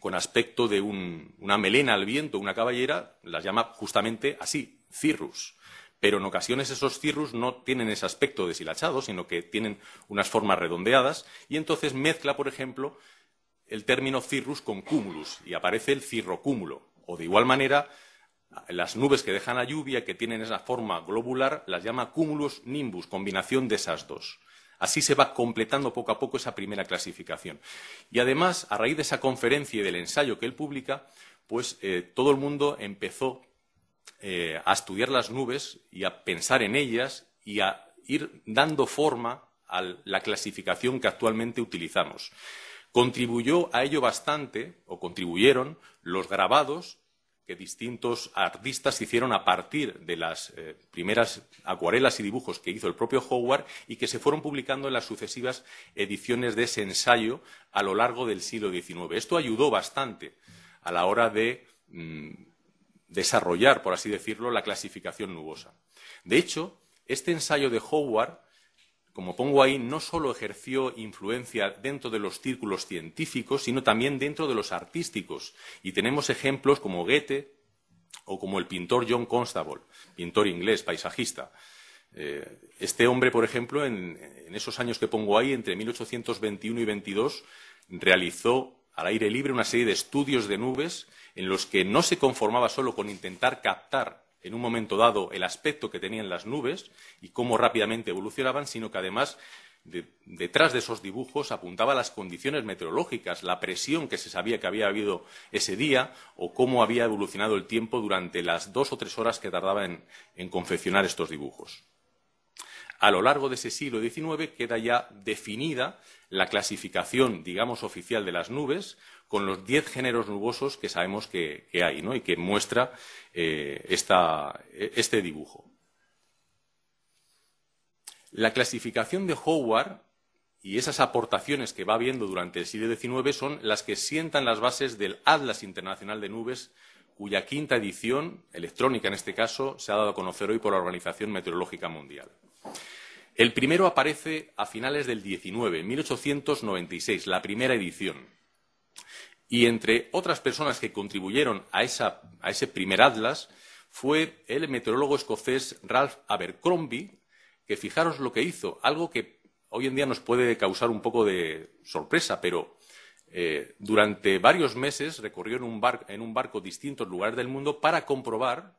con aspecto de una melena al viento, una caballera, las llama justamente así, cirrus. Pero en ocasiones esos cirrus no tienen ese aspecto deshilachado, sino que tienen unas formas redondeadas, y entonces mezcla, por ejemplo, el término cirrus con cúmulus, y aparece el cirrocúmulo. O de igual manera, las nubes que dejan la lluvia, que tienen esa forma globular, las llama cúmulos nimbus, combinación de esas dos. Así se va completando poco a poco esa primera clasificación. Y además, a raíz de esa conferencia y del ensayo que él publica, pues eh, todo el mundo empezó eh, a estudiar las nubes y a pensar en ellas y a ir dando forma a la clasificación que actualmente utilizamos. Contribuyó a ello bastante, o contribuyeron, los grabados que distintos artistas hicieron a partir de las eh, primeras acuarelas y dibujos que hizo el propio Howard y que se fueron publicando en las sucesivas ediciones de ese ensayo a lo largo del siglo XIX. Esto ayudó bastante a la hora de mm, desarrollar, por así decirlo, la clasificación nubosa. De hecho, este ensayo de Howard como pongo ahí, no solo ejerció influencia dentro de los círculos científicos, sino también dentro de los artísticos. Y tenemos ejemplos como Goethe o como el pintor John Constable, pintor inglés, paisajista. Eh, este hombre, por ejemplo, en, esos años que pongo ahí, entre 1821 y 22, realizó al aire libre una serie de estudios de nubes en los que no se conformaba solo con intentar captar en un momento dado el aspecto que tenían las nubes y cómo rápidamente evolucionaban, sino que además detrás de esos dibujos apuntaba las condiciones meteorológicas, la presión que se sabía que había habido ese día o cómo había evolucionado el tiempo durante las dos o tres horas que tardaba en confeccionar estos dibujos. A lo largo de ese siglo XIX queda ya definida la clasificación, digamos, oficial de las nubes con los diez géneros nubosos que sabemos que, hay y que muestra eh, e, este dibujo. La clasificación de Howard y esas aportaciones que va habiendo durante el siglo XIX son las que sientan las bases del Atlas Internacional de Nubes, cuya quinta edición, electrónica en este caso, se ha dado a conocer hoy por la Organización Meteorológica Mundial. El primero aparece a finales del 19, 1896, la primera edición. Y entre otras personas que contribuyeron a, ese primer atlas fue el meteorólogo escocés Ralph Abercrombie, que fijaros lo que hizo, algo que hoy en día nos puede causar un poco de sorpresa, pero eh, durante varios meses recorrió en un, en un barco distintos lugares del mundo para comprobar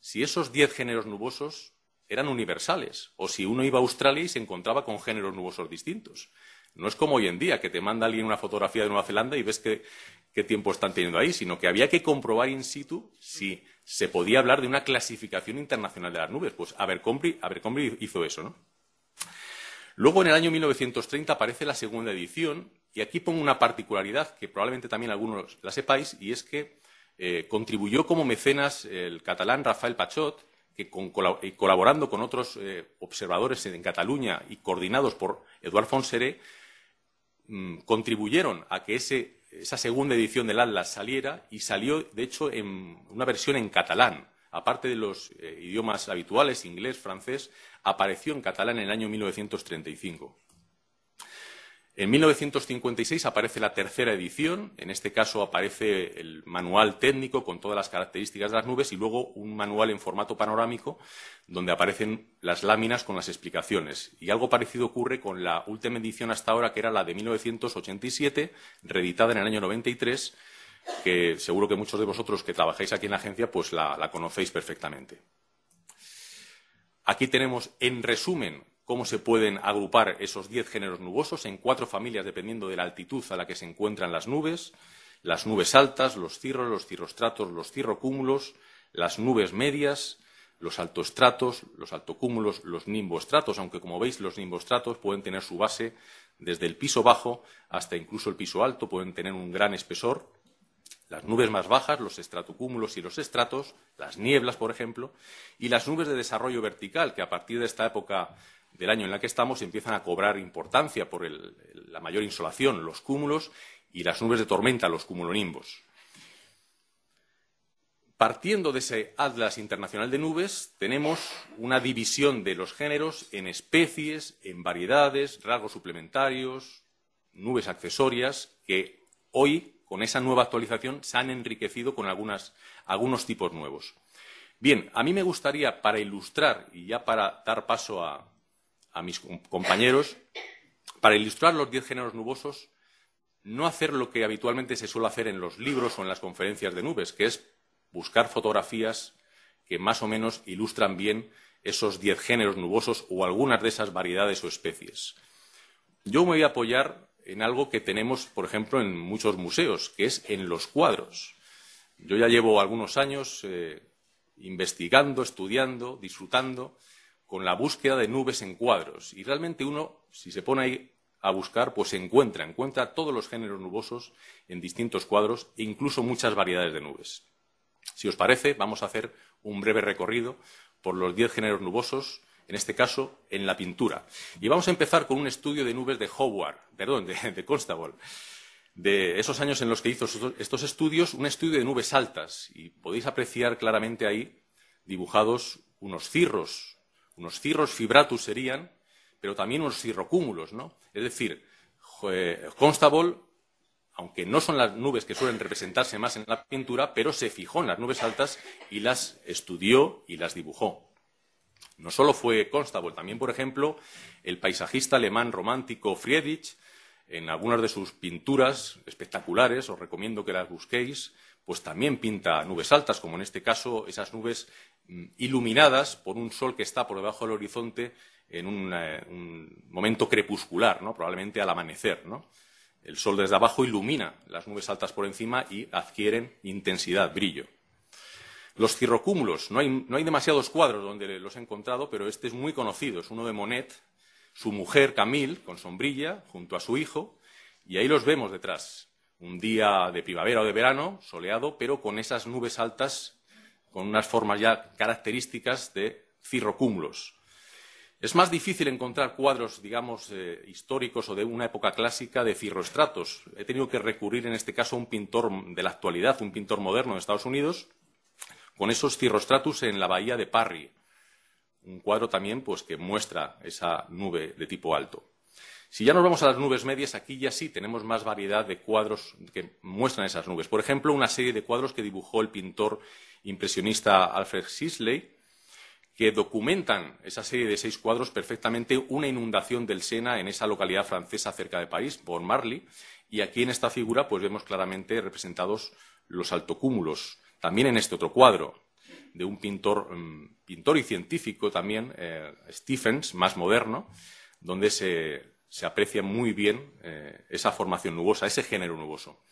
si esos diez géneros nubosos eran universales. O si uno iba a Australia y se encontraba con géneros nuevos o distintos. No es como hoy en día, que te manda alguien una fotografía de Nueva Zelanda y ves qué tiempo están teniendo ahí, sino que había que comprobar in situ si se podía hablar de una clasificación internacional de las nubes. Pues Abercrombie, hizo eso, ¿no? Luego, en el año 1930, aparece la segunda edición, y aquí pongo una particularidad que probablemente también algunos la sepáis, y es que eh, contribuyó como mecenas el catalán Rafael Pachot, que colaborando con otros eh, observadores en Cataluña y coordinados por Eduard Fonseré, mm, contribuyeron a que esa segunda edición del Atlas saliera y salió, de hecho, en una versión en catalán. Aparte de los eh, idiomas habituales, inglés, francés, apareció en catalán en el año 1935. En 1956 aparece la tercera edición, en este caso aparece el manual técnico con todas las características de las nubes y luego un manual en formato panorámico donde aparecen las láminas con las explicaciones. Y algo parecido ocurre con la última edición hasta ahora, que era la de 1987, reeditada en el año 93, que seguro que muchos de vosotros que trabajáis aquí en la agencia pues la conocéis perfectamente. Aquí tenemos en resumen cómo se pueden agrupar esos diez géneros nubosos en cuatro familias dependiendo de la altitud a la que se encuentran las nubes, las nubes altas, los cirros, los cirrostratos, los cirrocúmulos, las nubes medias, los altoestratos, los altocúmulos, los nimbostratos, aunque como veis los nimbostratos pueden tener su base desde el piso bajo hasta incluso el piso alto, pueden tener un gran espesor. Las nubes más bajas, los estratocúmulos y los estratos, las nieblas, por ejemplo, y las nubes de desarrollo vertical, que a partir de esta época del año en la que estamos empiezan a cobrar importancia por la mayor insolación, los cúmulos, y las nubes de tormenta, los cumulonimbos. Partiendo de ese Atlas Internacional de Nubes, tenemos una división de los géneros en especies, en variedades, rasgos suplementarios, nubes accesorias, que hoy, con esa nueva actualización, se han enriquecido con algunos tipos nuevos. Bien, a mí me gustaría, para ilustrar y ya para dar paso a, a mis compañeros, para ilustrar los diez géneros nubosos, no hacer lo que habitualmente se suele hacer en los libros o en las conferencias de nubes, que es buscar fotografías que más o menos ilustran bien esos diez géneros nubosos o algunas de esas variedades o especies. Yo me voy a apoyar en algo que tenemos, por ejemplo, en muchos museos, que es en los cuadros. Yo ya llevo algunos años eh, investigando, estudiando, disfrutando con la búsqueda de nubes en cuadros. Y realmente uno, si se pone ahí a buscar, pues se encuentra, encuentra todos los géneros nubosos en distintos cuadros e incluso muchas variedades de nubes. Si os parece, vamos a hacer un breve recorrido por los diez géneros nubosos, en este caso en la pintura. Y vamos a empezar con un estudio de nubes de Howard, perdón, de, de Constable, de esos años en los que hizo estos estudios, un estudio de nubes altas. Y podéis apreciar claramente ahí dibujados unos cirros unos cirros fibratus serían, pero también unos cirrocúmulos, ¿no? Es decir, eh, Constable, aunque no son las nubes que suelen representarse más en la pintura, pero se fijó en las nubes altas y las estudió y las dibujó. No solo fue Constable, también, por ejemplo, el paisajista alemán romántico Friedrich, en algunas de sus pinturas espectaculares, os recomiendo que las busquéis, pues también pinta nubes altas, como en este caso esas nubes mm, iluminadas por un sol que está por debajo del horizonte en un, eh, momento crepuscular, ¿no? probablemente al amanecer. El sol desde abajo ilumina las nubes altas por encima y adquieren intensidad, brillo. Los cirrocúmulos, no hay demasiados cuadros donde los he encontrado, pero este es muy conocido, es uno de Monet, su mujer Camille, con sombrilla, junto a su hijo, y ahí los vemos detrás, un día de primavera o de verano, soleado, pero con esas nubes altas, con unas formas ya características de cirrocúmulos. Es más difícil encontrar cuadros, digamos, eh, históricos o de una época clásica de cirroestratos. He tenido que recurrir en este caso a un pintor de la actualidad, un pintor moderno de Estados Unidos, con esos cirrostratus en la bahía de Parry. Un cuadro también pues, que muestra esa nube de tipo alto. Si ya nos vamos a las nubes medias, aquí ya sí tenemos más variedad de cuadros que muestran esas nubes. Por ejemplo, una serie de cuadros que dibujó el pintor impresionista Alfred Sisley, que documentan esa serie de seis cuadros perfectamente una inundación del Sena en esa localidad francesa cerca de París, por Marly, y aquí en esta figura pues vemos claramente representados los altocúmulos, también en este otro cuadro, de un pintor, mm, pintor y científico también, eh, Stephens, más moderno, donde se se aprecia muy bien eh, esa formación nubosa, ese género nuboso.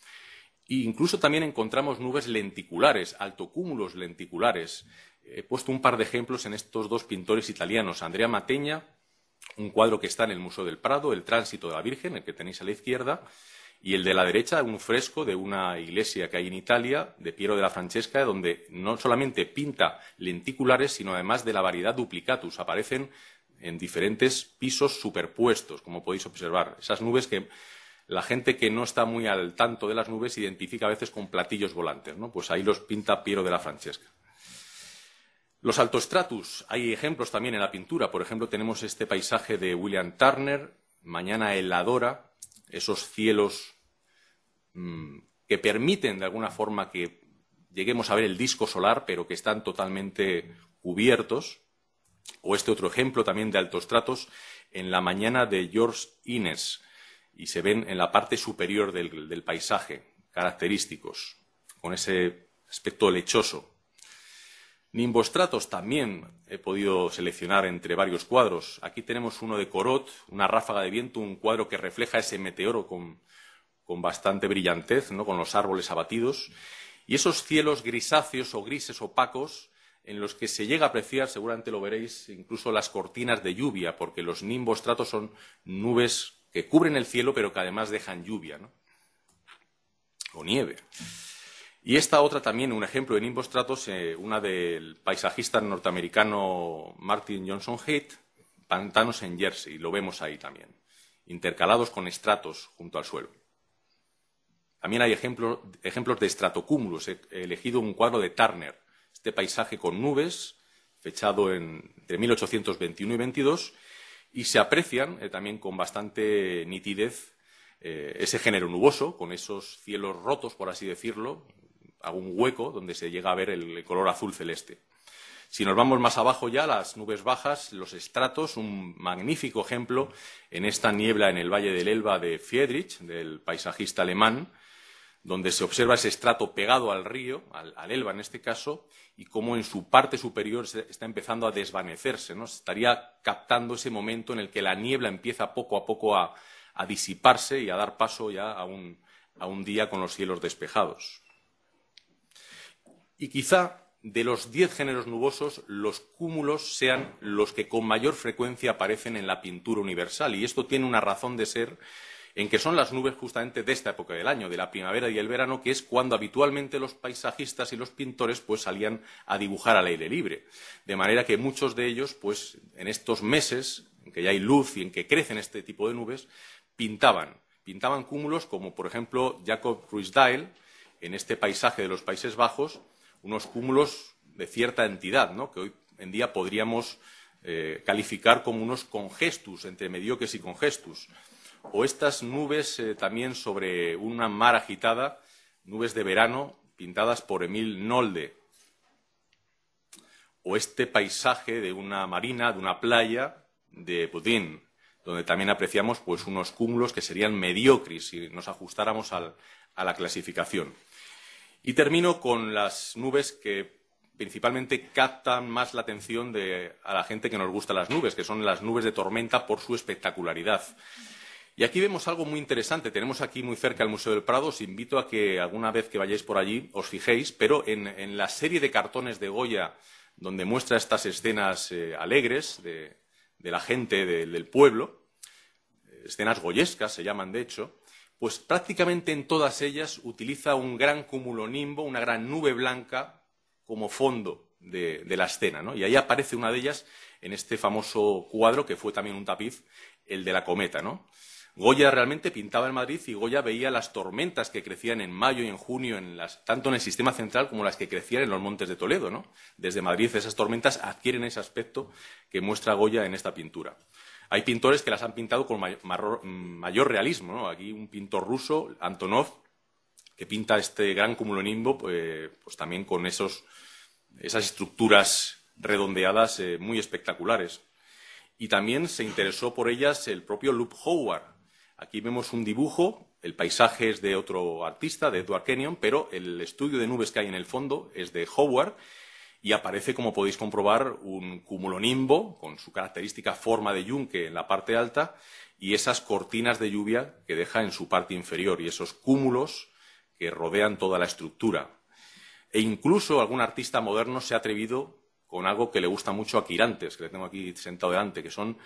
E incluso también encontramos nubes lenticulares, altocúmulos lenticulares. He puesto un par de ejemplos en estos dos pintores italianos, Andrea Mateña, un cuadro que está en el Museo del Prado, El Tránsito de la Virgen, el que tenéis a la izquierda, y el de la derecha, un fresco de una iglesia que hay en Italia, de Piero de la Francesca, donde no solamente pinta lenticulares, sino además de la variedad duplicatus. Aparecen en diferentes pisos superpuestos, como podéis observar. Esas nubes que la gente que no está muy al tanto de las nubes identifica a veces con platillos volantes, ¿no? Pues ahí los pinta Piero de la Francesca. Los altostratus, hay ejemplos también en la pintura. Por ejemplo, tenemos este paisaje de William Turner, Mañana heladora, esos cielos mm, que permiten de alguna forma que lleguemos a ver el disco solar, pero que están totalmente cubiertos. O este otro ejemplo también de altos tratos en la mañana de George Innes y se ven en la parte superior del, paisaje, característicos, con ese aspecto lechoso. Nimbostratos también he podido seleccionar entre varios cuadros. Aquí tenemos uno de Corot, una ráfaga de viento, un cuadro que refleja ese meteoro con, con bastante brillantez, ¿no? con los árboles abatidos. Y esos cielos grisáceos o grises opacos en los que se llega a apreciar, seguramente lo veréis, incluso las cortinas de lluvia, porque los nimbostratos son nubes que cubren el cielo, pero que además dejan lluvia, O nieve. Y esta otra también, un ejemplo de nimbostratos, eh, una del paisajista norteamericano Martin Johnson Haidt, pantanos en Jersey, lo vemos ahí también, intercalados con estratos junto al suelo. También hay ejemplos de estratocúmulos. He elegido un cuadro de Turner, este paisaje con nubes, fechado entre 1821 y 22, y se aprecian eh, también con bastante nitidez eh, ese género nuboso, con esos cielos rotos, por así decirlo, algún hueco donde se llega a ver el, color azul celeste. Si nos vamos más abajo ya, las nubes bajas, los estratos, un magnífico ejemplo en esta niebla en el Valle del Elba de Friedrich, del paisajista alemán, donde se observa ese estrato pegado al río, al Elba en este caso, y cómo en su parte superior se está empezando a desvanecerse, ¿no? Se estaría captando ese momento en el que la niebla empieza poco a poco a, disiparse y a dar paso ya a un día con los cielos despejados. Y quizá de los diez géneros nubosos, los cúmulos sean los que con mayor frecuencia aparecen en la pintura universal. Y esto tiene una razón de ser en que son las nubes justamente de esta época del año, de la primavera y el verano, que es cuando habitualmente los paisajistas y los pintores pues salían a dibujar al aire libre. De manera que muchos de ellos, pues en estos meses en que ya hay luz y en que crecen este tipo de nubes, pintaban. Pintaban cúmulos como, por ejemplo, Jacob Ruisdael, en este paisaje de los Países Bajos, unos cúmulos de cierta entidad, que hoy en día podríamos eh, calificar como unos congestus, entre medioques y congestus o estas nubes eh, también sobre una mar agitada, nubes de verano pintadas por Emil Nolde, o este paisaje de una marina, de una playa de Budín, donde también apreciamos pues, unos cúmulos que serían mediocres si nos ajustáramos a la clasificación. Y termino con las nubes que principalmente captan más la atención de, a la gente que nos gusta las nubes, que son las nubes de tormenta por su espectacularidad. Y aquí vemos algo muy interesante. Tenemos aquí muy cerca el Museo del Prado. Os invito a que alguna vez que vayáis por allí os fijéis, pero en, la serie de cartones de Goya donde muestra estas escenas eh, alegres de, la gente del pueblo, eh, escenas goyescas se llaman de hecho, pues prácticamente en todas ellas utiliza un gran cumulonimbo, una gran nube blanca como fondo de, la escena. ¿no? Y ahí aparece una de ellas en este famoso cuadro que fue también un tapiz, el de la cometa. ¿no? Goya realmente pintaba en Madrid y Goya veía las tormentas que crecían en mayo y en junio, tanto en el sistema central como las que crecían en los montes de Toledo. Desde Madrid esas tormentas adquieren ese aspecto que muestra Goya en esta pintura. Hay pintores que las han pintado con mm, mayor, realismo. Aquí un pintor ruso, Antonov, que pinta este gran cumulonimbo, pues, pues también con esos, esas estructuras redondeadas eh, muy espectaculares. Y también se interesó por ellas el propio Luke Howard, Aquí vemos un dibujo, el paisaje es de otro artista, de Edward Kenyon, pero el estudio de nubes que hay en el fondo es de Howard y aparece, como podéis comprobar, un cumulonimbo con su característica forma de yunque en la parte alta y esas cortinas de lluvia que deja en su parte inferior y esos cúmulos que rodean toda la estructura. E incluso algún artista moderno se ha atrevido con algo que le gusta mucho a Quirantes, que le tengo aquí sentado delante, que son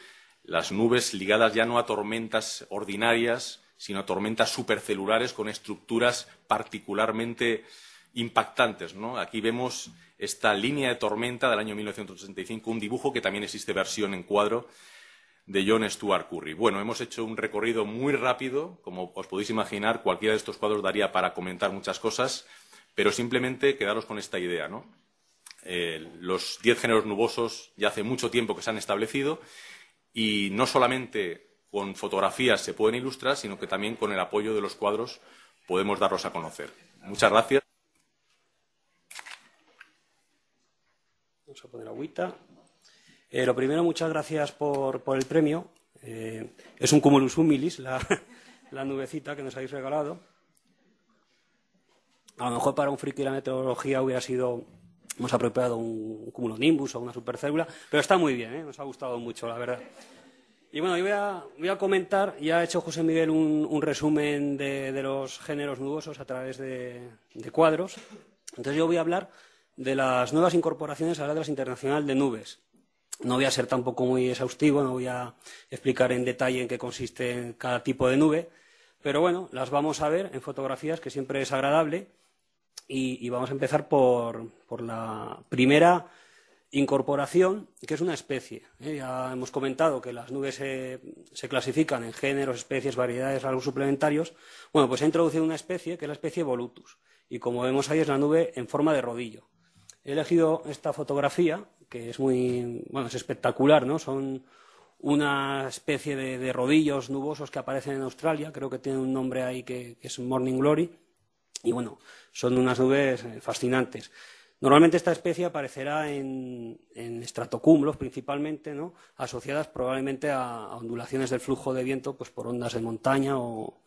las nubes ligadas ya no a tormentas ordinarias, sino a tormentas supercelulares con estructuras particularmente impactantes. ¿no? Aquí vemos esta línea de tormenta del año 1965, un dibujo que también existe versión en cuadro de John Stuart Curry. Bueno, hemos hecho un recorrido muy rápido, como os podéis imaginar, cualquiera de estos cuadros daría para comentar muchas cosas, pero simplemente quedaros con esta idea. Eh, los diez géneros nubosos ya hace mucho tiempo que se han establecido y no solamente con fotografías se pueden ilustrar, sino que también con el apoyo de los cuadros podemos darlos a conocer. Muchas gracias. Vamos a poner agüita. Eh, lo primero, muchas gracias por, el premio. Eh, es un cumulus humilis, [LAUGHS] la, nubecita que nos habéis regalado. A lo mejor para un friki de la meteorología hubiera sido hemos apropiado un cúmulo Nimbus o una supercélula, pero está muy bien, ¿eh? nos ha gustado mucho, la verdad. Y bueno, yo voy a, comentar, ya ha hecho José Miguel un, resumen de, los géneros nubosos a través de, cuadros. Entonces yo voy a hablar de las nuevas incorporaciones a la Atlas Internacional de Nubes. No voy a ser tampoco muy exhaustivo, no voy a explicar en detalle en qué consiste cada tipo de nube, pero bueno, las vamos a ver en fotografías, que siempre es agradable y, vamos a empezar por, la primera incorporación, que es una especie. ¿eh? Ya hemos comentado que las nubes se, clasifican en géneros, especies, variedades, algo suplementarios. Bueno, pues ha introducido una especie, que es la especie Volutus. Y como vemos ahí es la nube en forma de rodillo. He elegido esta fotografía, que es muy, bueno, es espectacular, ¿no? Son una especie de, rodillos nubosos que aparecen en Australia, creo que tiene un nombre ahí que es Morning Glory y bueno, son unas nubes eh, fascinantes. Normalmente esta especie aparecerá en, en principalmente, ¿no? asociadas probablemente a, ondulaciones del flujo de viento pues por ondas de montaña o,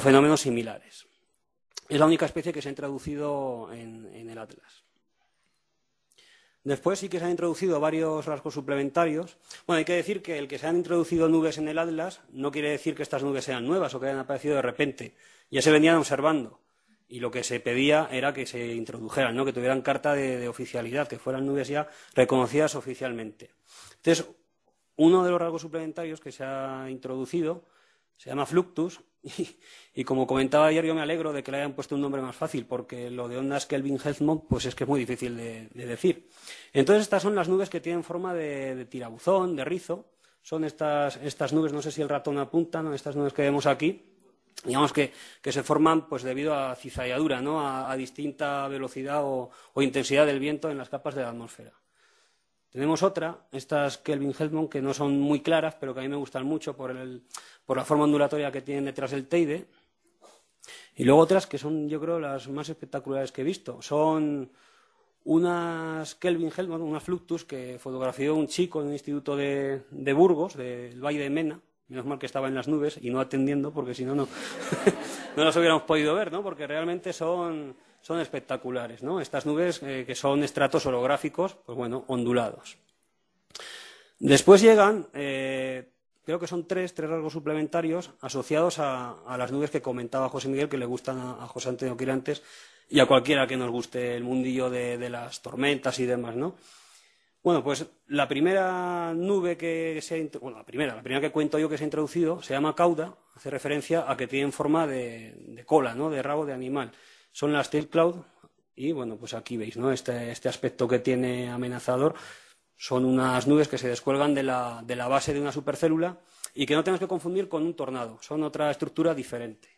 fenómenos similares. Es la única especie que se ha introducido en, en, el Atlas. Después sí que se han introducido varios rasgos suplementarios. Bueno, hay que decir que el que se han introducido nubes en el Atlas no quiere decir que estas nubes sean nuevas o que hayan aparecido de repente. Ya se venían observando y lo que se pedía era que se introdujeran, ¿no? que tuvieran carta de, oficialidad, que fueran nubes ya reconocidas oficialmente. Entonces, uno de los rasgos suplementarios que se ha introducido se llama Fluctus [LAUGHS] y, como comentaba ayer yo me alegro de que le hayan puesto un nombre más fácil porque lo de ondas Kelvin helmholtz pues es que es muy difícil de, decir. Entonces estas son las nubes que tienen forma de, tirabuzón, de rizo. Son estas, estas nubes, no sé si el ratón apunta, ¿no? estas nubes que vemos aquí, digamos que, que, se forman pues debido a cizalladura, ¿no? a, distinta velocidad o, intensidad del viento en las capas de la atmósfera. Tenemos otra, estas Kelvin Helmont, que no son muy claras, pero que a mí me gustan mucho por, el, por la forma ondulatoria que tienen detrás del Teide. Y luego otras que son, yo creo, las más espectaculares que he visto. Son unas Kelvin Helmont, unas Fluctus, que fotografió un chico en un instituto de, de Burgos, del Valle de Mena, Menos mal que estaba en las nubes y no atendiendo, porque si no, no, [LAUGHS] no las hubiéramos podido ver, ¿no? Porque realmente son, espectaculares, ¿no? Estas nubes eh, que son estratos holográficos, pues bueno, ondulados. Después llegan, eh, creo que son tres, tres rasgos suplementarios asociados a, las nubes que comentaba José Miguel, que le gustan a, José Antonio Quirantes y a cualquiera que nos guste el mundillo de, de las tormentas y demás, ¿no? Bueno, pues la primera nube que se bueno, la primera, la primera que cuento yo que se ha introducido se llama cauda, hace referencia a que tiene forma de, cola, ¿no? De rabo de animal. Son las tail cloud y bueno, pues aquí veis, ¿no? Este, este aspecto que tiene amenazador son unas nubes que se descuelgan de la, de la base de una supercélula y que no tenemos que confundir con un tornado, son otra estructura diferente.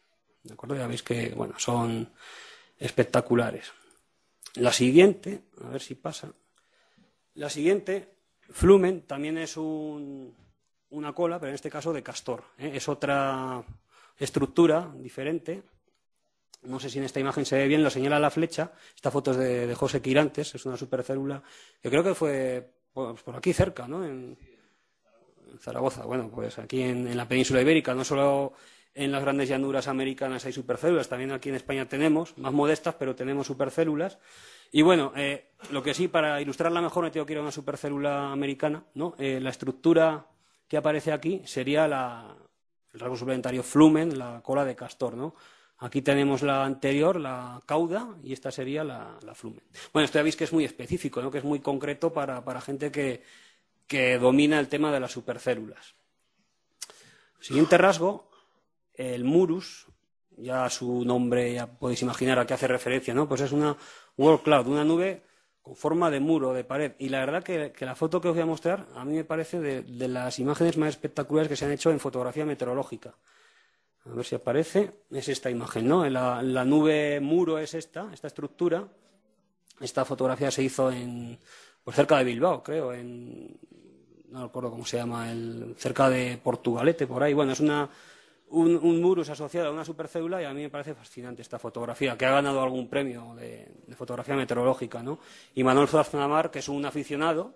¿De acuerdo? Ya veis que, bueno, son espectaculares. La siguiente, a ver si pasa. La siguiente, Flumen, también es una cola, pero en este caso de castor. ¿eh? Es otra estructura diferente. No sé si en esta imagen se ve bien, lo señala la flecha. Esta foto es de, José Quirantes, es una supercélula. Yo creo que fue pues, por aquí cerca, ¿no? En, Zaragoza. Bueno, pues aquí en, en, la península ibérica, no solo en las grandes llanuras americanas hay supercélulas, también aquí en España tenemos, más modestas, pero tenemos supercélulas. Y bueno, eh, lo que sí, para ilustrarla mejor, me tengo que ir a una supercélula americana. ¿no? Eh, la estructura que aparece aquí sería el rasgo suplementario flumen, la cola de castor. ¿no? Aquí tenemos la anterior, la cauda, y esta sería la, flumen. Bueno, esto ya veis que es muy específico, ¿no? que es muy concreto para, gente que, que domina el tema de las supercélulas. Siguiente rasgo, el murus, ya su nombre ya podéis imaginar a qué hace referencia, ¿no? Pues es una World Cloud, una nube con forma de muro, de pared. Y la verdad que, la foto que os voy a mostrar a mí me parece de, las imágenes más espectaculares que se han hecho en fotografía meteorológica. A ver si aparece. Es esta imagen, ¿no? La, nube muro es esta, esta estructura. Esta fotografía se hizo en, pues cerca de Bilbao, creo, en, no recuerdo cómo se llama, el, cerca de Portugalete, por ahí. Bueno, es una un, murus asociado a una supercélula y a mí me parece fascinante esta fotografía, que ha ganado algún premio de, fotografía meteorológica. ¿no? Y Manuel Zaznamar, que es un aficionado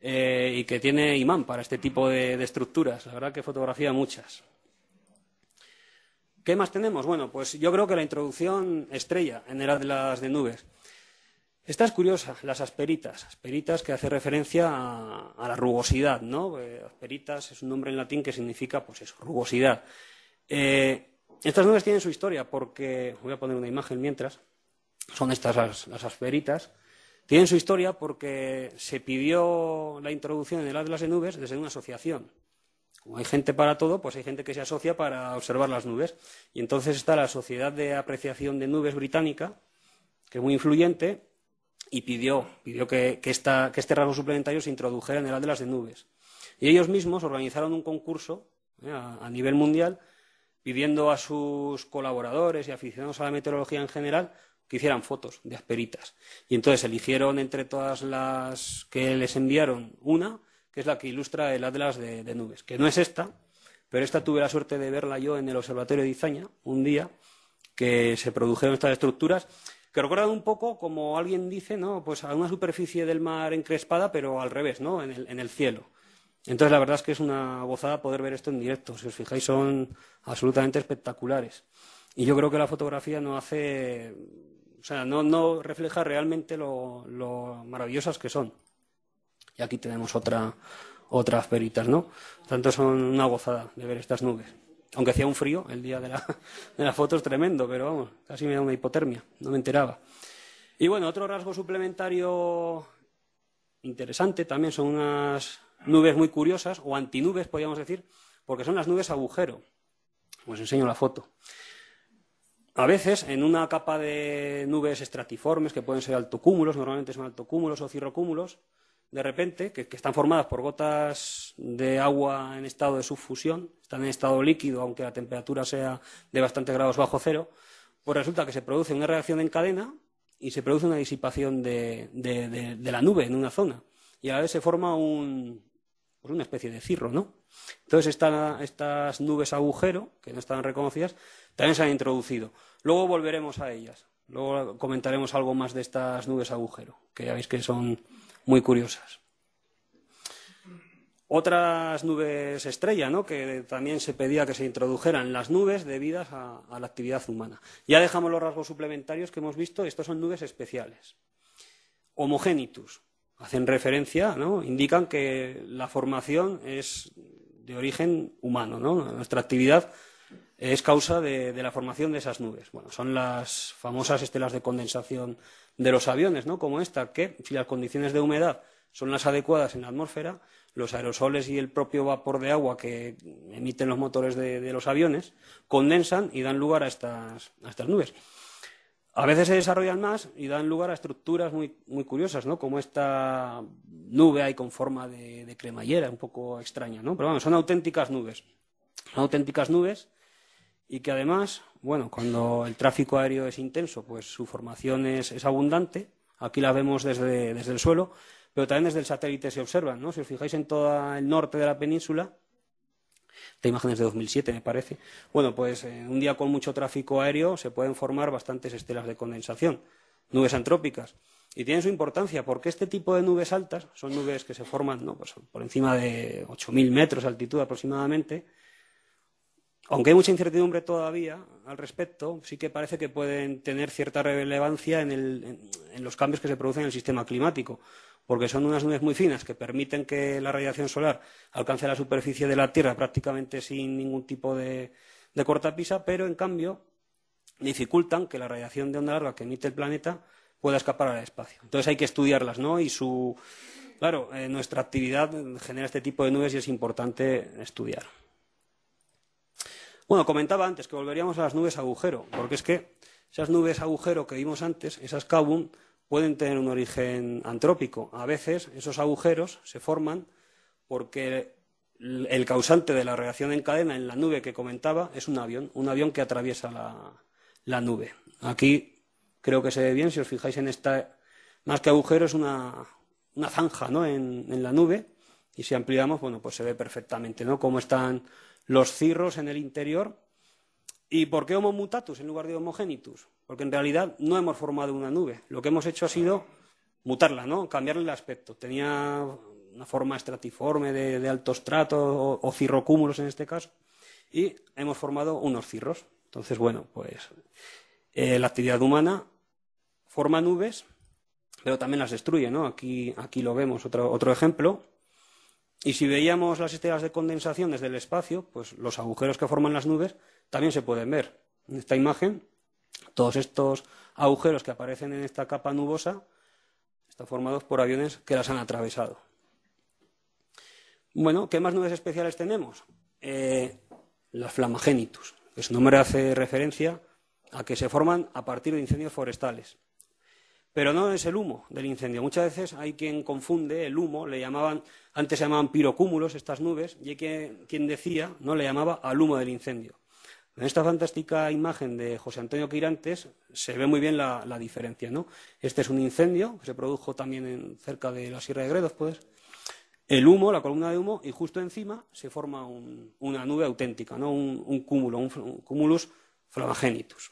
eh, y que tiene imán para este tipo de, estructuras. La verdad que fotografía muchas. ¿Qué más tenemos? Bueno, pues yo creo que la introducción estrella en el Atlas de nubes. Esta es curiosa, las asperitas. Asperitas que hace referencia a, la rugosidad, ¿no? Eh, asperitas es un nombre en latín que significa, pues eso, rugosidad. Eh, estas nubes tienen su historia porque, voy a poner una imagen mientras, son estas las, asferitas, tienen su historia porque se pidió la introducción en el Atlas de Nubes desde una asociación. Como hay gente para todo, pues hay gente que se asocia para observar las nubes. Y entonces está la Sociedad de Apreciación de Nubes Británica, que es muy influyente, y pidió, que, este rasgo suplementario se introdujera en el Atlas de las Nubes. Y ellos mismos organizaron un concurso eh, a nivel mundial pidiendo a sus colaboradores y aficionados a la meteorología en general que hicieran fotos de asperitas. Y entonces eligieron entre todas las que les enviaron una, que es la que ilustra el Atlas de, nubes, que no es esta, pero esta tuve la suerte de verla yo en el Observatorio de Izaña un día que se produjeron estas estructuras que recuerdan un poco, como alguien dice, ¿no? pues a una superficie del mar encrespada, pero al revés, ¿no? en el, en el cielo. Entonces, la verdad es que es una gozada poder ver esto en directo. Si os fijáis, son absolutamente espectaculares. Y yo creo que la fotografía no hace, o sea, no, refleja realmente lo, maravillosas que son. Y aquí tenemos otra, otras peritas, ¿no? Tanto son una gozada de ver estas nubes. Aunque hacía un frío el día de la, [LAUGHS] de la foto es tremendo, pero vamos, casi me da una hipotermia, no me enteraba. Y bueno, otro rasgo suplementario interesante también son unas nubes muy curiosas, o antinubes, podríamos decir, porque son las nubes agujero. Os enseño la foto. A veces, en una capa de nubes estratiformes, que pueden ser altocúmulos, normalmente son altocúmulos o cirrocúmulos, de repente, que, están formadas por gotas de agua en estado de subfusión, están en estado líquido, aunque la temperatura sea de bastantes grados bajo cero, pues resulta que se produce una reacción en cadena y se produce una disipación de la nube en una zona. Y a la vez se forma un, pues una especie de cirro, ¿no? Entonces estas nubes agujero, que no estaban reconocidas, también se han introducido. Luego volveremos a ellas. Luego comentaremos algo más de estas nubes agujero, que ya veis que son muy curiosas. Otras nubes estrella, ¿no? que también se pedía que se introdujeran las nubes debidas a, a la actividad humana. Ya dejamos los rasgos suplementarios que hemos visto, estos son nubes especiales. Homogénitus, hacen referencia, indican que la formación es de origen humano. ¿no? Nuestra actividad es causa de, la formación de esas nubes. Bueno, son las famosas estelas de condensación de los aviones, ¿no? como esta, que si las condiciones de humedad son las adecuadas en la atmósfera, los aerosoles y el propio vapor de agua que emiten los motores de, los aviones condensan y dan lugar a estas nubes a veces se desarrollan más y dan lugar a estructuras muy, curiosas, ¿no? Como esta nube ahí con forma de, cremallera, un poco extraña, ¿no? Pero bueno, son auténticas nubes. Son auténticas nubes y que además, bueno, cuando el tráfico aéreo es intenso, pues su formación es, abundante. Aquí la vemos desde, desde el suelo, pero también desde el satélite se observan, ¿no? Si os fijáis en todo el norte de la península, esta imágenes de 2007, me parece. Bueno, pues eh, un día con mucho tráfico aéreo se pueden formar bastantes estelas de condensación, nubes antrópicas. Y tienen su importancia porque este tipo de nubes altas son nubes que se forman ¿no? Pues, por encima de 8.000 metros de altitud aproximadamente aunque hay mucha incertidumbre todavía al respecto, sí que parece que pueden tener cierta relevancia en, los cambios que se producen en el sistema climático, porque son unas nubes muy finas que permiten que la radiación solar alcance la superficie de la Tierra prácticamente sin ningún tipo de, cortapisa, pero en cambio dificultan que la radiación de onda larga que emite el planeta pueda escapar al espacio. Entonces hay que estudiarlas, ¿no? Y su. Claro, eh, nuestra actividad genera este tipo de nubes y es importante estudiar. Bueno, comentaba antes que volveríamos a las nubes agujero, porque es que esas nubes agujero que vimos antes, esas cabum, pueden tener un origen antrópico. A veces esos agujeros se forman porque el, causante de la reacción en cadena en la nube que comentaba es un avión, un avión que atraviesa la, nube. Aquí creo que se ve bien, si os fijáis en esta, más que agujero es una, zanja ¿no? en, la nube y si ampliamos, bueno, pues se ve perfectamente cómo están los cirros en el interior. ¿Y por qué Homo mutatus en lugar de homogénitus? Porque en realidad no hemos formado una nube. Lo que hemos hecho ha sido mutarla, ¿no? Cambiarle el aspecto. Tenía una forma estratiforme de, alto estrato o, cirrocúmulos en este caso. Y hemos formado unos cirros. Entonces, bueno, pues eh, la actividad humana forma nubes, pero también las destruye, ¿no? Aquí, aquí lo vemos, otro ejemplo. Y si veíamos las estrellas de condensación desde el espacio, pues los agujeros que forman las nubes también se pueden ver. En esta imagen, todos estos agujeros que aparecen en esta capa nubosa están formados por aviones que las han atravesado. Bueno, ¿qué más nubes especiales tenemos? Eh, las flamagénitus. que su nombre hace referencia a que se forman a partir de incendios forestales. Pero no es el humo del incendio. Muchas veces hay quien confunde el humo, le llamaban, antes se llamaban pirocúmulos estas nubes, y hay quien, decía, no le llamaba al humo del incendio. En esta fantástica imagen de José Antonio Quirantes se ve muy bien la, diferencia, ¿no? Este es un incendio que se produjo también cerca de la Sierra de Gredos, pues. El humo, la columna de humo, y justo encima se forma una nube auténtica, ¿no? Un, un cúmulo, un, un cumulus flamagenitus.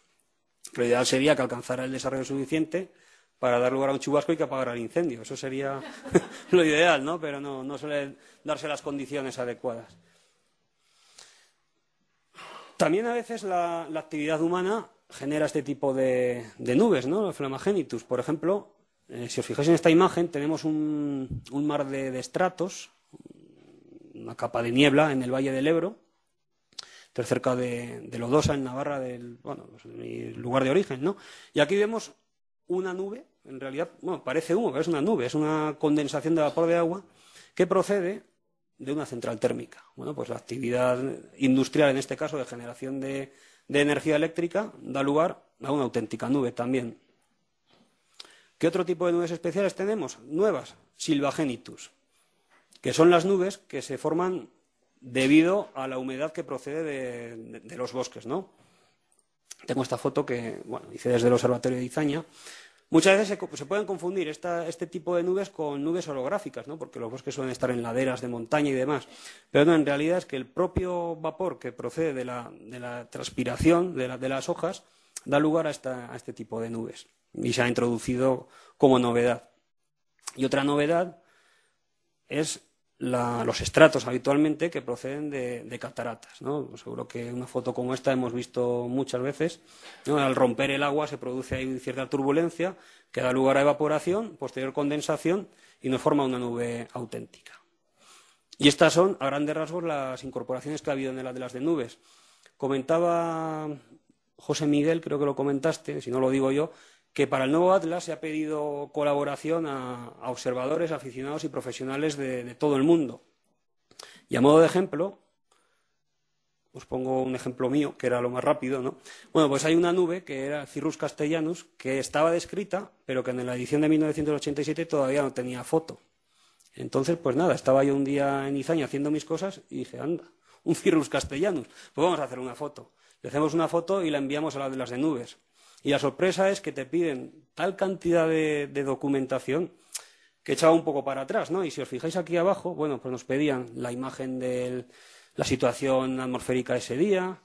Lo ideal sería que alcanzara el desarrollo suficiente para dar lugar a un chubasco y que apagar el incendio. Eso sería [LAUGHS] lo ideal, ¿no? Pero no, suele suelen darse las condiciones adecuadas. También a veces la, actividad humana genera este tipo de, nubes, ¿no? Los Por ejemplo, eh, si os fijáis en esta imagen, tenemos un, mar de, estratos, una capa de niebla en el Valle del Ebro, cerca de, Lodosa, en Navarra, del, mi pues, lugar de origen, ¿no? Y aquí vemos una nube, en realidad, bueno, parece humo, pero es una nube, es una condensación de vapor de agua que procede de una central térmica. Bueno, pues la actividad industrial, en este caso, de generación de, energía eléctrica, da lugar a una auténtica nube también. ¿Qué otro tipo de nubes especiales tenemos? Nuevas, silvagénitus, que son las nubes que se forman debido a la humedad que procede de, de los bosques, ¿no? Tengo esta foto que bueno, hice desde el Observatorio de Izaña. Muchas veces se, pueden confundir este tipo de nubes con nubes holográficas, ¿no? porque los bosques suelen estar en laderas de montaña y demás. Pero no, en realidad es que el propio vapor que procede de la, transpiración de, las hojas da lugar a este tipo de nubes y se ha introducido como novedad. Y otra novedad es los estratos habitualmente que proceden de, cataratas. Pues seguro que una foto como esta hemos visto muchas veces. Al romper el agua se produce ahí cierta turbulencia que da lugar a evaporación, posterior condensación y nos forma una nube auténtica. Y estas son, a grandes rasgos, las incorporaciones que ha habido en las las de Nubes. Comentaba José Miguel, creo que lo comentaste, si no lo digo yo, que para el nuevo Atlas se ha pedido colaboración a, observadores, aficionados y profesionales de, todo el mundo. Y a modo de ejemplo, os pongo un ejemplo mío, que era lo más rápido, ¿no? Bueno, pues hay una nube que era Cirrus Castellanus, que estaba descrita, pero que en la edición de 1987 todavía no tenía foto. Entonces, pues nada, estaba yo un día en Izaña haciendo mis cosas y dije, anda, un Cirrus Castellanus, pues vamos a hacer una foto. Le hacemos una foto y la enviamos a la de las de nubes. Y la sorpresa es que te piden tal cantidad de, documentación que echaba un poco para atrás, ¿no? Y si os fijáis aquí abajo, bueno, pues nos pedían la imagen de la situación atmosférica ese día,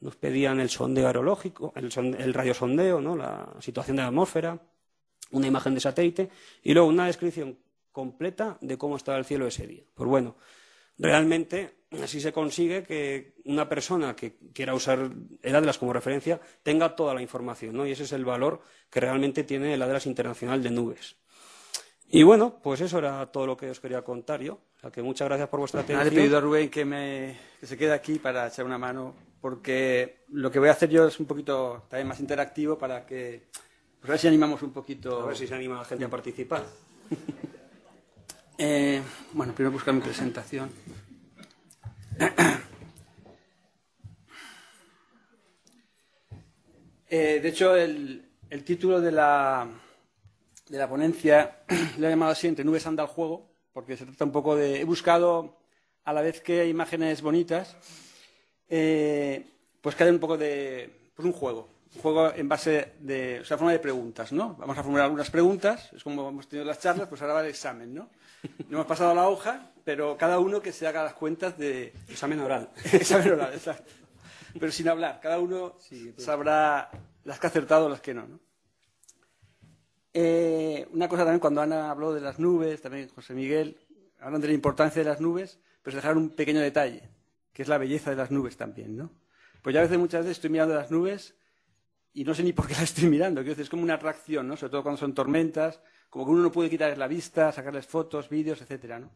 nos pedían el sondeo aerológico, el, el radiosondeo, ¿no? La situación de la atmósfera, una imagen de satélite y luego una descripción completa de cómo estaba el cielo ese día. Pues bueno, Realmente, así se consigue que una persona que quiera usar el ADLAS como referencia tenga toda la información, ¿no? Y ese es el valor que realmente tiene el ADLAS Internacional de Nubes. Y bueno, pues eso era todo lo que os quería contar yo. O sea, que muchas gracias por vuestra atención. Le he pedido a Rubén que, se quede aquí para echar una mano, porque lo que voy a hacer yo es un poquito también más interactivo para que... Pues a ver si animamos un poquito... A ver si se anima la gente a participar. [LAUGHS] Eh, bueno, primero buscar mi presentación. Eh, de hecho, el, título de la, de la, ponencia [CLEARS THROAT] lo he llamado así, entre nubes anda al juego, porque se trata un poco de... He buscado, a la vez que hay imágenes bonitas, eh, pues que haya un poco de... por pues un juego, juego en base de, o sea, forma de preguntas, ¿no? Vamos a formular algunas preguntas, es como hemos tenido las charlas, pues ahora va el examen, ¿no? No hemos pasado a la hoja, pero cada uno que se haga las cuentas de... Examen oral. [LAUGHS] examen oral, exacto. Pero sin hablar, cada uno sabrá las que ha acertado, las que no, ¿no? Eh, una cosa también, cuando Ana habló de las nubes, también José Miguel, hablan de la importancia de las nubes, pero se dejaron un pequeño detalle, que es la belleza de las nubes también, ¿no? Pues ya a veces, muchas veces estoy mirando las nubes y no sé ni por qué la estoy mirando. es como una atracción, ¿no? Sobre todo cuando son tormentas, como que uno no puede quitarles la vista, sacarles fotos, vídeos, etcétera, ¿no?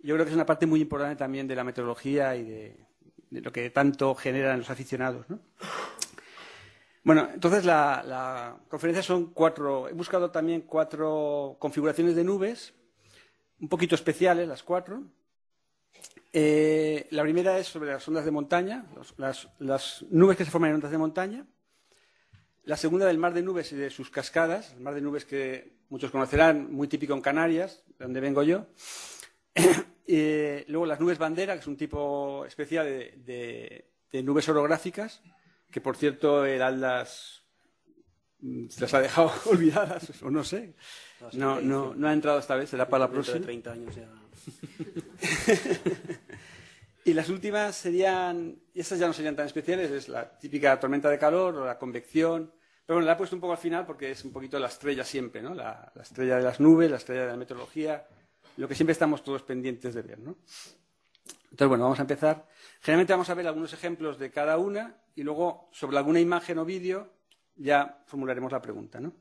Yo creo que es una parte muy importante también de la meteorología y de, lo que tanto generan los aficionados, ¿no? Bueno, entonces la, conferencia son cuatro. He buscado también cuatro configuraciones de nubes, un poquito especiales las cuatro. Eh, la primera es sobre las ondas de montaña, las nubes que se forman en ondas de montaña. La segunda del mar de nubes y de sus cascadas, el mar de nubes que muchos conocerán, muy típico en Canarias, de donde vengo yo. [COUGHS] Eh, luego las nubes bandera, que es un tipo especial de, nubes orográficas, que por cierto el Atlas mm, las ha dejado [LAUGHS] olvidadas, o no sé. No, no, no ha entrado esta vez, será para la próxima. [LAUGHS] Y las últimas serían, y estas ya no serían tan especiales, es la típica tormenta de calor o la convección. Pero bueno, la he puesto un poco al final porque es un poquito la estrella siempre, ¿no? La, la estrella de las nubes, la estrella de la meteorología, lo que siempre estamos todos pendientes de ver, ¿no? Entonces, bueno, vamos a empezar. Generalmente vamos a ver algunos ejemplos de cada una y luego sobre alguna imagen o vídeo ya formularemos la pregunta, ¿no?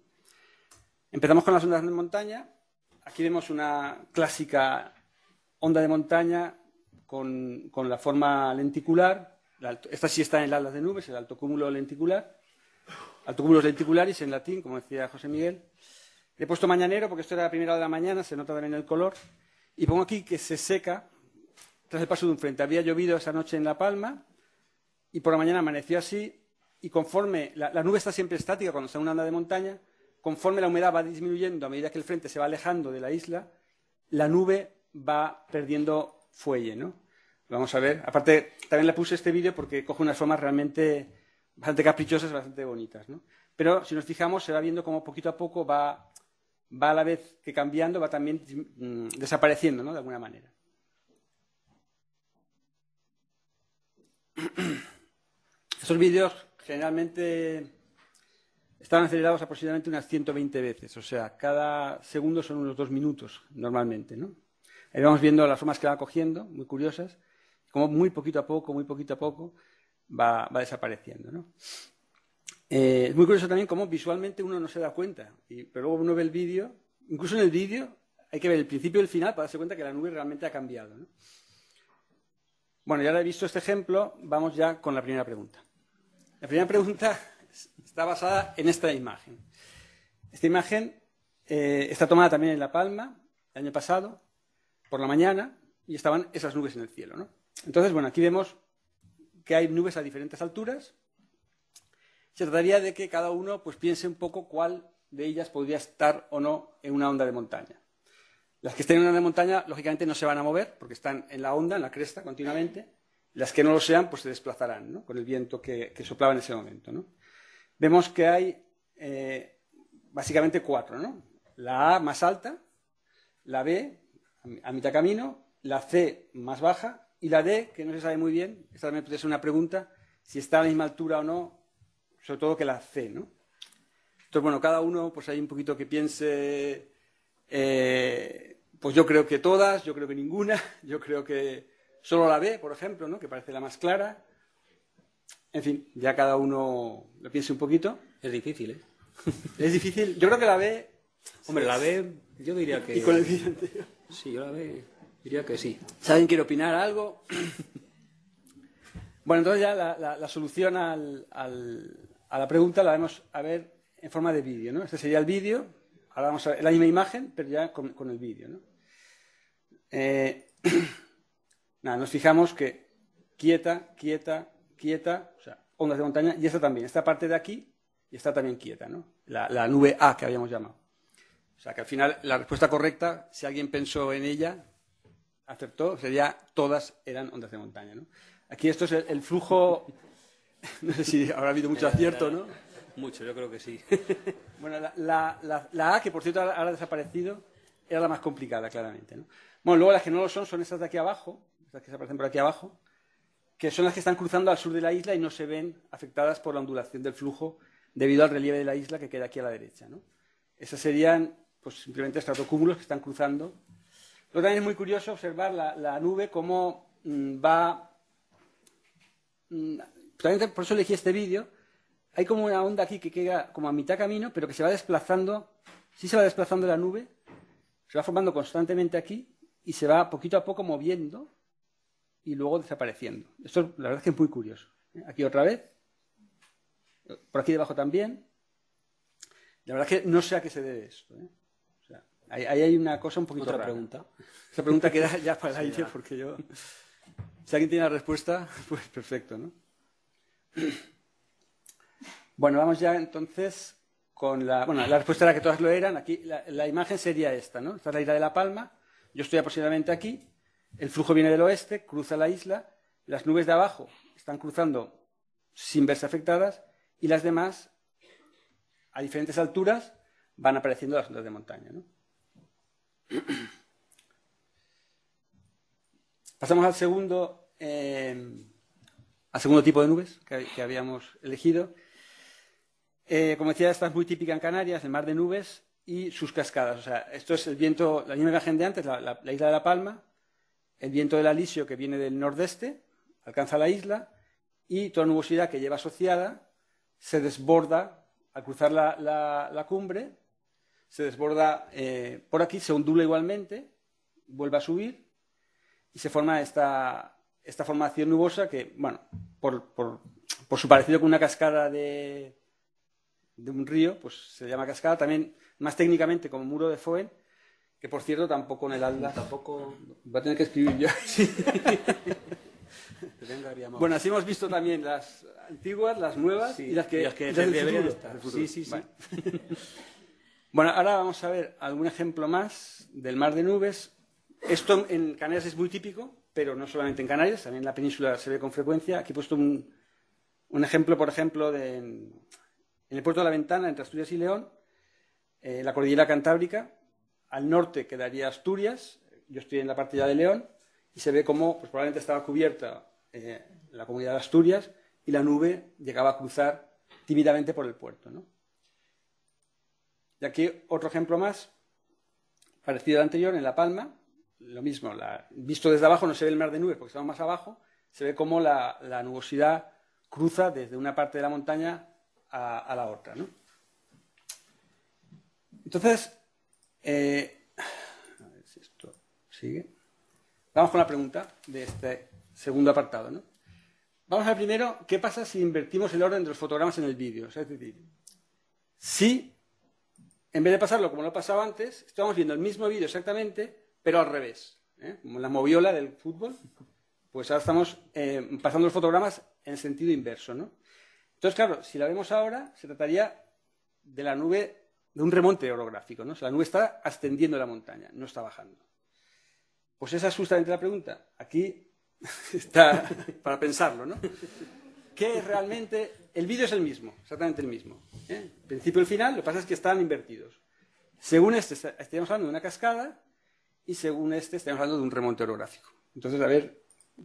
Empezamos con las ondas de montaña. Aquí vemos una clásica onda de montaña con, la forma lenticular. esta sí está en las alas de nubes, el alto cúmulo lenticular. Alto cúmulo lenticularis en latín, como decía José Miguel. he puesto mañanero porque esto era la primera hora de la mañana, se nota también el color. Y pongo aquí que se seca tras el paso de un frente. Había llovido esa noche en La Palma y por la mañana amaneció así. Y conforme la, nube está siempre estática cuando está en una onda de montaña, conforme la humedad va disminuyendo a medida que el frente se va alejando de la isla, la nube va perdiendo fuelle, ¿no? Vamos a ver. Aparte, también le puse este vídeo porque coge unas formas realmente bastante caprichosas, bastante bonitas, ¿no? Pero si nos fijamos, se va viendo cómo poquito a poco va, va a la vez que cambiando, va también mm, desapareciendo, ¿no? De alguna manera. [CLEARS THROAT] Estos vídeos generalmente están acelerados aproximadamente unas 120 veces, o sea, cada segundo son unos dos minutos normalmente, ¿no? Ahí vamos viendo las formas que va cogiendo, muy curiosas, como muy poquito a poco, muy poquito a poco, va, desapareciendo. Eh, es muy curioso también cómo visualmente uno no se da cuenta, pero luego uno ve el vídeo, incluso en el vídeo hay que ver el principio y el final para darse cuenta que la nube realmente ha cambiado. Bueno, ya he visto este ejemplo, vamos ya con la primera pregunta. La primera pregunta está basada en esta imagen. Esta imagen eh, está tomada también en La Palma el año pasado por la mañana y estaban esas nubes en el cielo. Entonces, bueno, aquí vemos que hay nubes a diferentes alturas. Se trataría de que cada uno pues, piense un poco cuál de ellas podría estar o no en una onda de montaña. Las que estén en una onda de montaña, lógicamente, no se van a mover porque están en la onda, en la cresta, continuamente. Las que no lo sean, pues se desplazarán ¿no? con el viento que, soplaba en ese momento. Vemos que hay eh, básicamente cuatro. ¿no? La A más alta, la B a mitad camino, la C más baja y la D, que no se sabe muy bien, esta también puede ser una pregunta, si está a la misma altura o no, sobre todo que la C, ¿no? Entonces, bueno, cada uno, pues hay un poquito que piense, eh, pues yo creo que todas, yo creo que ninguna, [LAUGHS] yo creo que solo la B, por ejemplo, ¿no? Que parece la más clara. En fin, ya cada uno lo piense un poquito. Es difícil, ¿eh? [LAUGHS] Es difícil. Yo creo que la B... Hombre, la B yo diría [LAUGHS] que... Sí, yo la veo. diría que sí. Saben alguien quiere opinar algo? [COUGHS] bueno, entonces ya la, solución a la pregunta la vamos a ver en forma de vídeo, ¿no? Este sería el vídeo, ahora vamos a ver la misma imagen, pero ya con, el vídeo, ¿no? Eh, [COUGHS] nada, nos fijamos que quieta, quieta, quieta, o sea, ondas de montaña, y esta también, esta parte de aquí, y está también quieta, ¿no? La, la nube A que habíamos llamado. O sea, que al final la respuesta correcta, si alguien pensó en ella, aceptó, sería todas eran ondas de montaña, ¿no? Aquí esto es el, flujo, [LAUGHS] no sé si habrá habido mucho acierto, ¿no? Mucho, yo creo que sí. [LAUGHS] Bueno, la, A, que por cierto ahora ha desaparecido, era la más complicada, claramente. Bueno, luego las que no lo son son esas de aquí abajo, estas que se aparecen por aquí abajo, que son las que están cruzando al sur de la isla y no se ven afectadas por la ondulación del flujo debido al relieve de la isla que queda aquí a la derecha. ¿no? Esas serían pues simplemente cúmulos que están cruzando. Pero también es muy curioso observar la, nube cómo mm, va. Mm, por eso elegí este vídeo. Hay como una onda aquí que queda como a mitad camino, pero que se va desplazando. Sí se va desplazando la nube, se va formando constantemente aquí y se va poquito a poco moviendo y luego desapareciendo. Esto la verdad es que es muy curioso. ¿eh? Aquí otra vez, por aquí debajo también. La verdad es que no sé a qué se debe esto. ¿eh? Ahí, hay una cosa un poquito Otra pregunta. [LAUGHS] Esa pregunta queda ya para el aire porque yo... Si alguien tiene la respuesta, [LAUGHS] pues perfecto, ¿no? Bueno, vamos ya entonces con la... Bueno, la respuesta era que todas lo eran. Aquí la, imagen sería esta, ¿no? Esta es la isla de La Palma. Yo estoy aproximadamente aquí. El flujo viene del oeste, cruza la isla. Las nubes de abajo están cruzando sin verse afectadas y las demás, a diferentes alturas, van apareciendo las nubes de montaña, ¿no? [CLEARS THROAT] Pasamos al segundo, eh, al segundo tipo de nubes que, habíamos elegido. Eh, como decía, esta es muy típica en Canarias, el mar de nubes y sus cascadas. O sea, esto es el viento, la misma imagen de antes, la, isla de La Palma, el viento del alisio que viene del nordeste, alcanza la isla, y toda la nubosidad que lleva asociada se desborda al cruzar la cumbre se desborda eh, por aquí, se ondula igualmente, vuelve a subir y se forma esta, esta formación nubosa que, bueno, por, por, por, su parecido con una cascada de, de un río, pues se llama cascada, también más técnicamente como muro de Foen, que por cierto tampoco en el Alda, tampoco va a tener que escribir yo. [LAUGHS] [LAUGHS] bueno, así hemos visto también las antiguas, las nuevas y las que, bueno, ahora vamos a ver algún ejemplo más del mar de nubes. Esto en Canarias es muy típico, pero no solamente en Canarias, también en la península se ve con frecuencia. Aquí he puesto un, ejemplo, por ejemplo, de, en el puerto de la Ventana, entre Asturias y León, eh, la cordillera cantábrica. Al norte quedaría Asturias, yo estoy en la partida de León, y se ve cómo pues, probablemente estaba cubierta eh, la comunidad de Asturias y la nube llegaba a cruzar tímidamente por el puerto. ¿no? Y aquí otro ejemplo más, parecido al anterior, en La Palma, lo mismo, visto desde abajo no se ve el mar de nubes porque estamos más abajo, se ve cómo la, nubosidad cruza desde una parte de la montaña a, la otra. Entonces, eh, a ver si esto sigue. Vamos con la pregunta de este segundo apartado. Vamos a ver primero, ¿qué pasa si invertimos el orden de los fotogramas en el vídeo? es decir, si en vez de pasarlo como lo pasaba antes, estamos viendo el mismo vídeo exactamente, pero al revés. ¿eh? Como la moviola del fútbol, pues ahora estamos eh, pasando los fotogramas en sentido inverso. ¿no? Entonces, claro, si la vemos ahora, se trataría de la nube, de un remonte orográfico. ¿no? la nube está ascendiendo la montaña, no está bajando. Pues esa es justamente la pregunta. Aquí [LAUGHS] está para pensarlo, ¿no? ¿Qué es realmente el vídeo es el mismo, exactamente el mismo. ¿eh? principio y el final, lo que pasa es que están invertidos. Según este, estamos hablando de una cascada y según este, estamos hablando de un remonte orográfico. Entonces, a ver,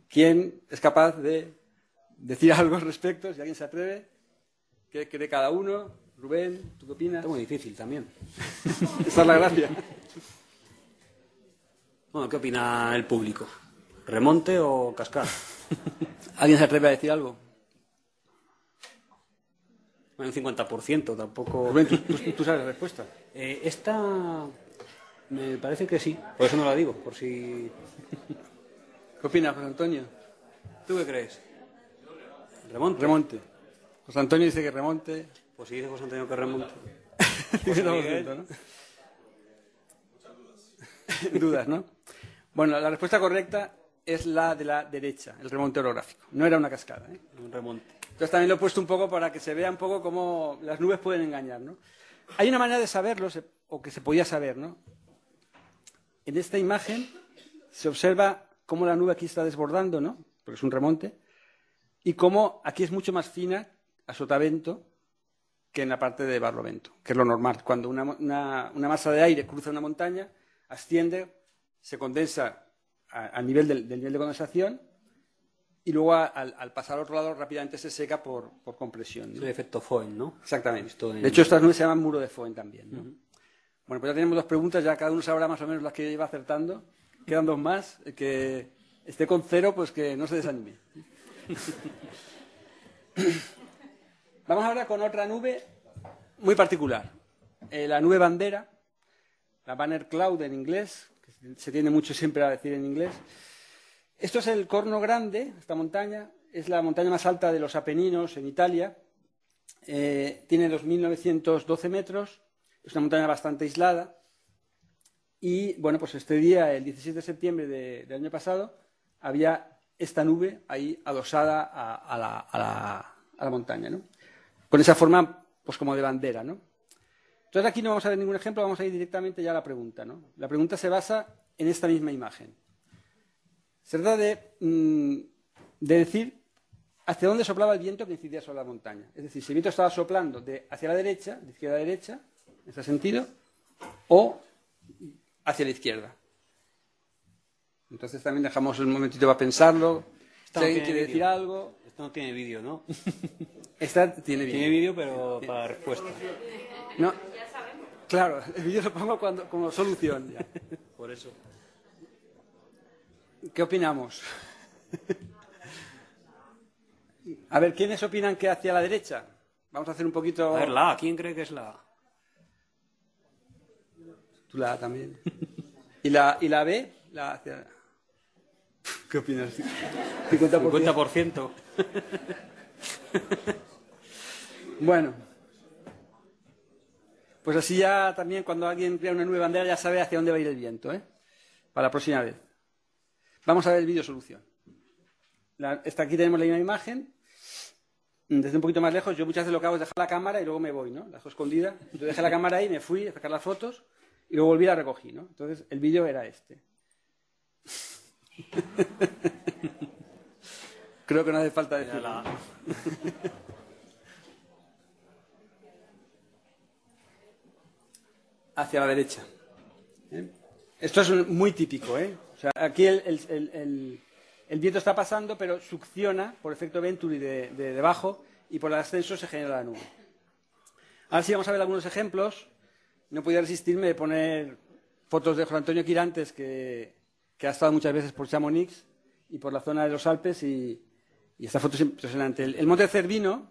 ¿quién es capaz de decir [LAUGHS] algo al respecto? Si alguien se atreve, ¿qué cree cada uno? Rubén, ¿tú qué opinas? es muy difícil también. [LAUGHS] Esa es la gracia. Bueno, ¿qué opina el público? ¿Remonte o cascada? [LAUGHS] ¿Alguien se atreve a decir algo? un 50%, tampoco... Pues ¿Tú, sabes la respuesta? Eh, esta... Me parece que sí, por eso no la digo, por si... [LAUGHS] ¿Qué opinas, José Antonio? ¿Tú qué crees? Remonte. José Antonio dice que remonte. Pues sí, dice José Antonio que remonte. Muchas [LAUGHS] ¿no? [LAUGHS] Dudas, ¿no? Bueno, la respuesta correcta es la de la derecha, el remonte orográfico. No era una cascada, ¿eh? Un remonte. Entonces también lo he puesto un poco para que se vea un poco cómo las nubes pueden engañar, Hay una manera de saberlo, o que se podía saber, En esta imagen se observa cómo la nube aquí está desbordando, ¿no? Porque es un remonte. Y cómo aquí es mucho más fina a sotavento que en la parte de barlovento, que es lo normal. Cuando una, masa de aire cruza una montaña, asciende, se condensa al nivel nivel de condensación y luego al, pasar al otro lado rápidamente se seca por, compresión. Es el efecto Foen, ¿no? Exactamente. De hecho, estas nubes se llaman muro de Foen también. Bueno, pues ya tenemos dos preguntas, ya cada uno sabrá más o menos las que lleva acertando. Quedan dos más. que esté con cero, pues que no se desanime. [LAUGHS] Vamos ahora con otra nube muy particular. Eh, la nube bandera, la banner cloud en inglés, que se tiene mucho siempre a decir en inglés. Esto es el Corno Grande, esta montaña, es la montaña más alta de los Apeninos en Italia. Eh, tiene 2.912 metros, es una montaña bastante aislada. Y bueno, pues este día, el 17 de septiembre del año pasado, había esta nube ahí adosada a, la, montaña, ¿no? Con esa forma, pues como de bandera, ¿no? Entonces aquí no vamos a ver ningún ejemplo, vamos a ir directamente ya a la pregunta, ¿no? La pregunta se basa en esta misma imagen. Se trata mm, de, decir hacia dónde soplaba el viento que incidía sobre la montaña. Es decir, si el viento estaba soplando de hacia la derecha, de izquierda a derecha, en ese sentido, o hacia la izquierda. Entonces también dejamos un momentito para pensarlo. Esto quiere decir algo. Esto no tiene vídeo, ¿no? [LAUGHS] Esta tiene vídeo. Tiene vídeo, pero para respuesta. No, claro, el vídeo lo pongo como solución. [LAUGHS] Por eso. ¿Qué opinamos? a ver, ¿quiénes opinan que hacia la derecha? Vamos a hacer un poquito. A ver, la ¿quién cree que es la A? Tú la A también. ¿Y la, y la B? La hacia... ¿Qué opinas? 50%. 50%. bueno. Pues así ya también cuando alguien crea una nueva bandera ya sabe hacia dónde va a ir el viento, ¿eh? Para la próxima vez. Vamos a ver el vídeo solución. aquí tenemos la misma imagen. Desde un poquito más lejos, yo muchas veces lo que hago es dejar la cámara y luego me voy, ¿no? La dejo escondida. Yo dejé la cámara ahí, me fui a sacar las fotos y luego volví a la ¿no? Entonces, el vídeo era este. [LAUGHS] Creo que no hace falta decirlo. Hacia la derecha. ¿Eh? Esto es muy típico, ¿eh? O sea, aquí el, viento está pasando, pero succiona por efecto Venturi de, debajo y por el ascenso se genera la nube. Ahora sí vamos a ver algunos ejemplos. No podía resistirme de poner fotos de Juan Antonio Quirantes, que, ha estado muchas veces por Chamonix y por la zona de los Alpes, y, esta foto es impresionante. El, monte Cervino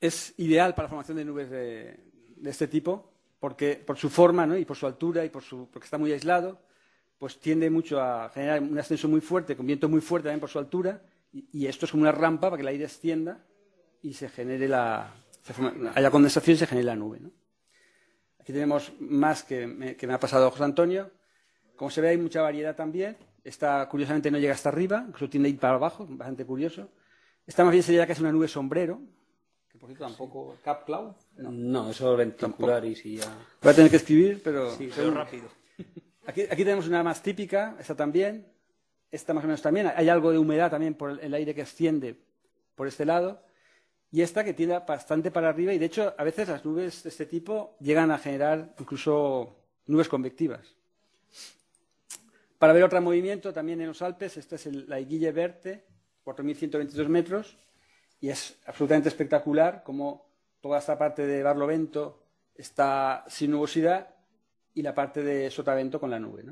es ideal para la formación de nubes de, de este tipo, porque por su forma y por su altura y porque está muy aislado pues tiende mucho a generar un ascenso muy fuerte, con vientos muy fuertes también por su altura, y, esto es como una rampa para que el aire descienda y se genere la. haya condensación y se genere la nube. Aquí tenemos más que me, ha pasado José Antonio. Como se ve, hay mucha variedad también. Esta, curiosamente, no llega hasta arriba, incluso tiende a ir para abajo, bastante curioso. Esta más bien sería casi una nube sombrero, que por cierto tampoco. ¿Cap Cloud? No, no eso ventricular y si ya. Voy a tener que escribir, pero. Sí, pero rápido. Aquí, tenemos una más típica, esta también, esta más o menos también. Hay algo de humedad también por el aire que asciende por este lado. Y esta que tira bastante para arriba y de hecho a veces las nubes de este tipo llegan a generar incluso nubes convectivas. Para ver otro movimiento también en los Alpes, esta es la Iguille Verte, 4.122 metros, y es absolutamente espectacular como toda esta parte de Barlovento está sin nubosidad y la parte de Sotavento con la nube,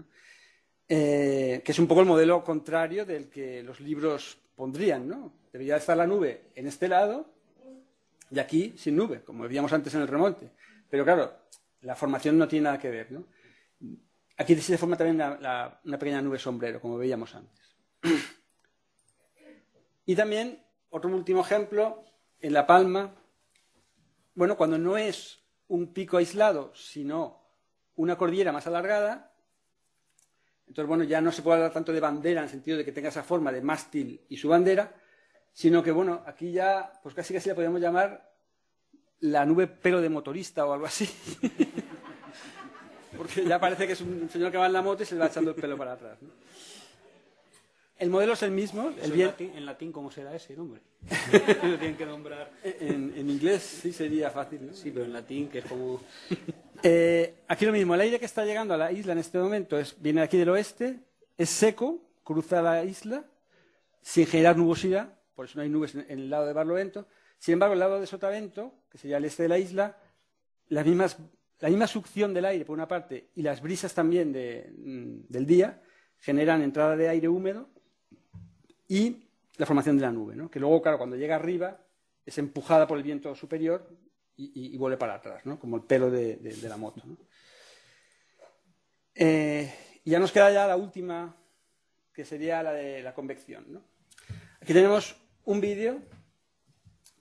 eh, que es un poco el modelo contrario del que los libros pondrían, Debería estar la nube en este lado y aquí sin nube, como veíamos antes en el remonte. Pero claro, la formación no tiene nada que ver, ¿no? Aquí se forma también una pequeña nube sombrero, como veíamos antes. Y también, otro último ejemplo, en La Palma, bueno, cuando no es un pico aislado, sino una cordillera más alargada. Entonces, bueno, ya no se puede hablar tanto de bandera en el sentido de que tenga esa forma de mástil y su bandera, sino que, bueno, aquí ya, pues casi casi la podríamos llamar la nube pelo de motorista o algo así. [LAUGHS] Porque ya parece que es un señor que va en la moto y se le va echando el pelo para atrás. El modelo es el mismo. El bien... en, latín, ¿cómo será ese nombre? [LAUGHS] Lo tienen que nombrar. En, inglés sí sería fácil, Sí, pero en latín, que es como... Eh, aquí lo mismo, el aire que está llegando a la isla en este momento es, viene aquí del oeste, es seco, cruza la isla sin generar nubosidad, por eso no hay nubes en, el lado de Barlovento. Sin embargo, el lado de Sotavento, que sería el este de la isla, la misma succión del aire por una parte y las brisas también mm, del día generan entrada de aire húmedo y la formación de la nube, ¿no? que luego, claro, cuando llega arriba es empujada por el viento superior y, vuelve para atrás, ¿no? como el pelo de, la moto. y eh, ya nos queda ya la última, que sería la de la convección. Aquí tenemos un vídeo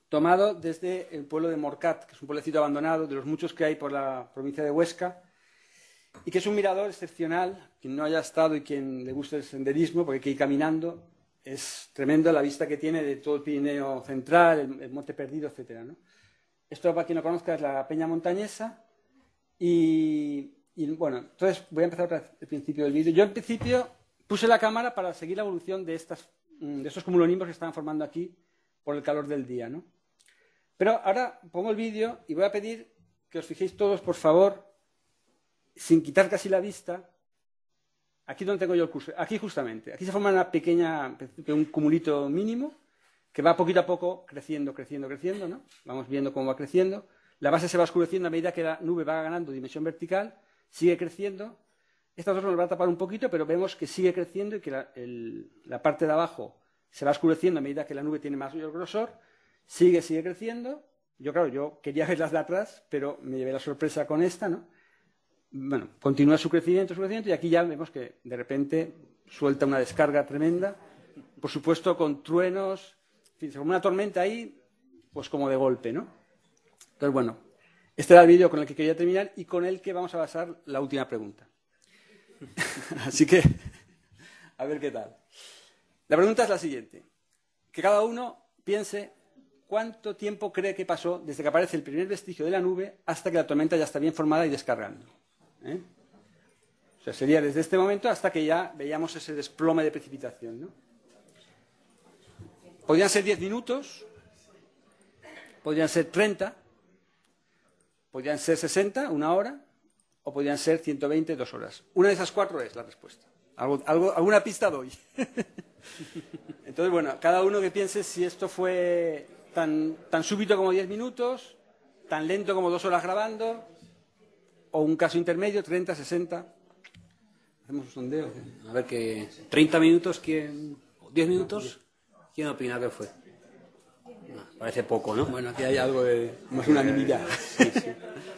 tomado desde el pueblo de Morcat, que es un pueblecito abandonado, de los muchos que hay por la provincia de Huesca, y que es un mirador excepcional, quien no haya estado y quien le guste el senderismo, porque hay que ir caminando, es tremendo la vista que tiene de todo el Pirineo Central, el, el Monte Perdido, etcétera, ¿no? Esto para quien no conozca es la Peña Montañesa. Y, bueno, entonces voy a empezar el principio del vídeo. Yo en principio puse la cámara para seguir la evolución de, estas, mm, de estos cumulonimbos que estaban formando aquí por el calor del día. Pero ahora pongo el vídeo y voy a pedir que os fijéis todos, por favor, sin quitar casi la vista, aquí donde tengo yo el curso, aquí justamente, aquí se forma una pequeña, un cumulito mínimo que va poquito a poco creciendo, creciendo, creciendo, ¿no? Vamos viendo cómo va creciendo. La base se va oscureciendo a medida que la nube va ganando dimensión vertical, sigue creciendo. Esta dos nos va a tapar un poquito, pero vemos que sigue creciendo y que la, parte de abajo se va oscureciendo a medida que la nube tiene más mayor grosor, sigue, sigue creciendo. Yo, claro, yo quería ver las de atrás, pero me llevé la sorpresa con esta, ¿no? Bueno, continúa su crecimiento, su crecimiento, y aquí ya vemos que de repente suelta una descarga tremenda, por supuesto con truenos, se formó una tormenta ahí, pues como de golpe, ¿no? Entonces, bueno, este era el vídeo con el que quería terminar y con el que vamos a basar la última pregunta. [LAUGHS] Así que, a ver qué tal. La pregunta es la siguiente. Que cada uno piense cuánto tiempo cree que pasó desde que aparece el primer vestigio de la nube hasta que la tormenta ya está bien formada y descargando. ¿eh? O sea, sería desde este momento hasta que ya veíamos ese desplome de precipitación, ¿no? Podrían ser 10 minutos, podrían ser 30, podrían ser 60, una hora, o podrían ser 120, dos horas. Una de esas cuatro es la respuesta. Algo, algo, alguna pista doy. [LAUGHS] Entonces, bueno, cada uno que piense si esto fue tan, tan súbito como 10 minutos, tan lento como dos horas grabando, o un caso intermedio, 30, 60. Hacemos un sondeo. A ver, que 30 minutos, ¿quién? ¿10 minutos? ¿Quién opina que fue? Ah, parece poco, ¿no? Bueno, aquí hay algo de más unanimidad. [LAUGHS] Sí,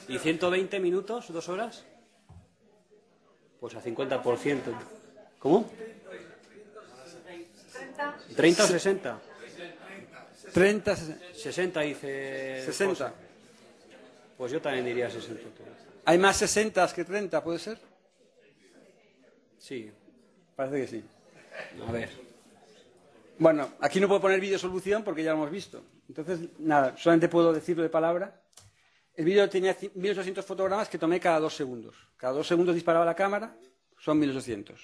¿Y 120 minutos, dos horas? Pues a 50%. ¿Cómo? ¿30 o 60? 30, 60 dice. 60. Pues yo también diría 60. ¿Hay más 60 que 30, puede ser? Sí. Parece que sí. A ver. Bueno, aquí no puedo poner vídeo solución porque ya lo hemos visto. Entonces, nada, solamente puedo decirlo de palabra. El vídeo tenía 1.800 fotogramas que tomé cada dos segundos. Cada dos segundos disparaba la cámara, son 1.800.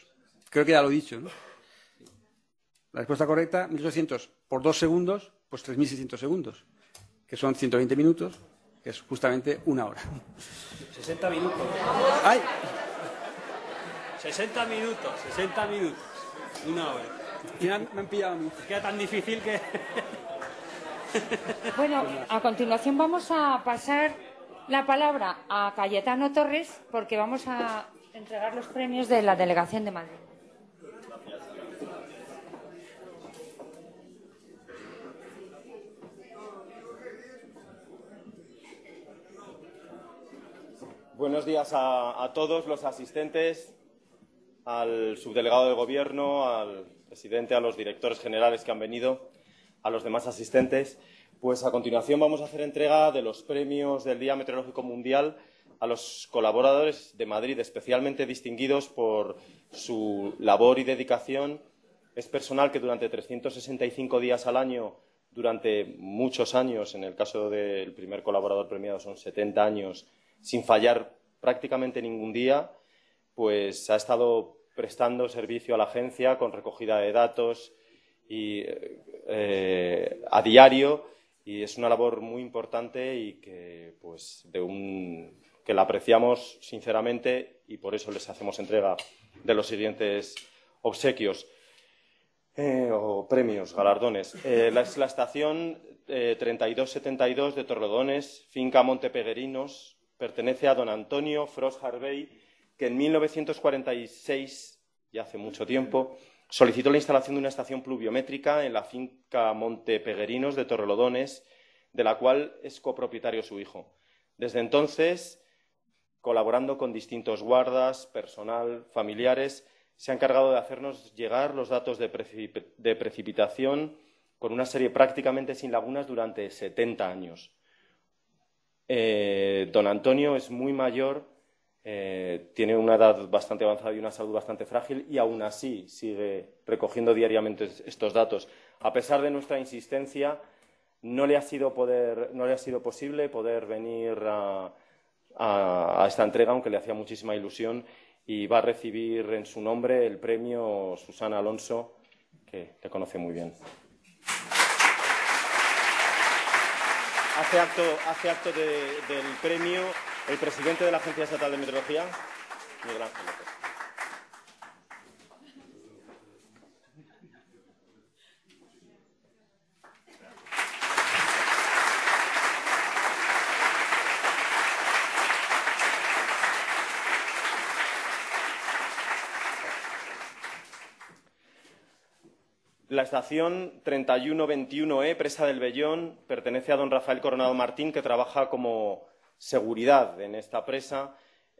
Creo que ya lo he dicho, ¿no? La respuesta correcta, 1.800 por dos segundos, pues 3.600 segundos, que son 120 minutos, que es justamente una hora. 60 minutos. ¡Ay! 60 minutos, 60 minutos, una hora me me tan difícil que... [LAUGHS] bueno, a continuación vamos a pasar la palabra a Cayetano Torres porque vamos a entregar los premios de la Delegación de Madrid. Buenos días a, todos los asistentes, al subdelegado de Gobierno, al presidente, a los directores generales que han venido, a los demás asistentes. Pues a continuación vamos a hacer entrega de los premios del Día Meteorológico Mundial a los colaboradores de Madrid, especialmente distinguidos por su labor y dedicación. Es personal que durante 365 días al año, durante muchos años, en el caso del primer colaborador premiado son 70 años, sin fallar prácticamente ningún día, pues ha estado prestando servicio a la agencia con recogida de datos eh, a diario y es una labor muy importante y que, pues, que la apreciamos sinceramente y por eso les hacemos entrega de los siguientes obsequios. Eh, o premios, galardones. Eh, la, estación 3272 de Torlodones, finca Montepeguerinos. Pertenece a don Antonio Frost Harvey, que en 1946, ya hace mucho tiempo, solicitó la instalación de una estación pluviométrica en la finca Monte Peguerinos de Torrelodones, de la cual es copropietario su hijo. Desde entonces, colaborando con distintos guardas, personal, familiares, se ha encargado de hacernos llegar los datos de, precipitación con una serie prácticamente sin lagunas durante 70 años. Eh, don Antonio es muy mayor eh, tiene una edad bastante avanzada y una salud bastante frágil y aún así sigue recogiendo diariamente estos datos. A pesar de nuestra insistencia, no le ha sido, posible poder venir a, esta entrega, aunque le hacía muchísima ilusión, y va a recibir en su nombre el premio Susana Alonso, que le conoce muy bien. Hace acto, del premio. El presidente de la Agencia Estatal de Meteorología, Miguel Ángel López. La estación 3121E, Presa del Bellón, pertenece a don Rafael Coronado Martín, que trabaja como seguridad en esta presa,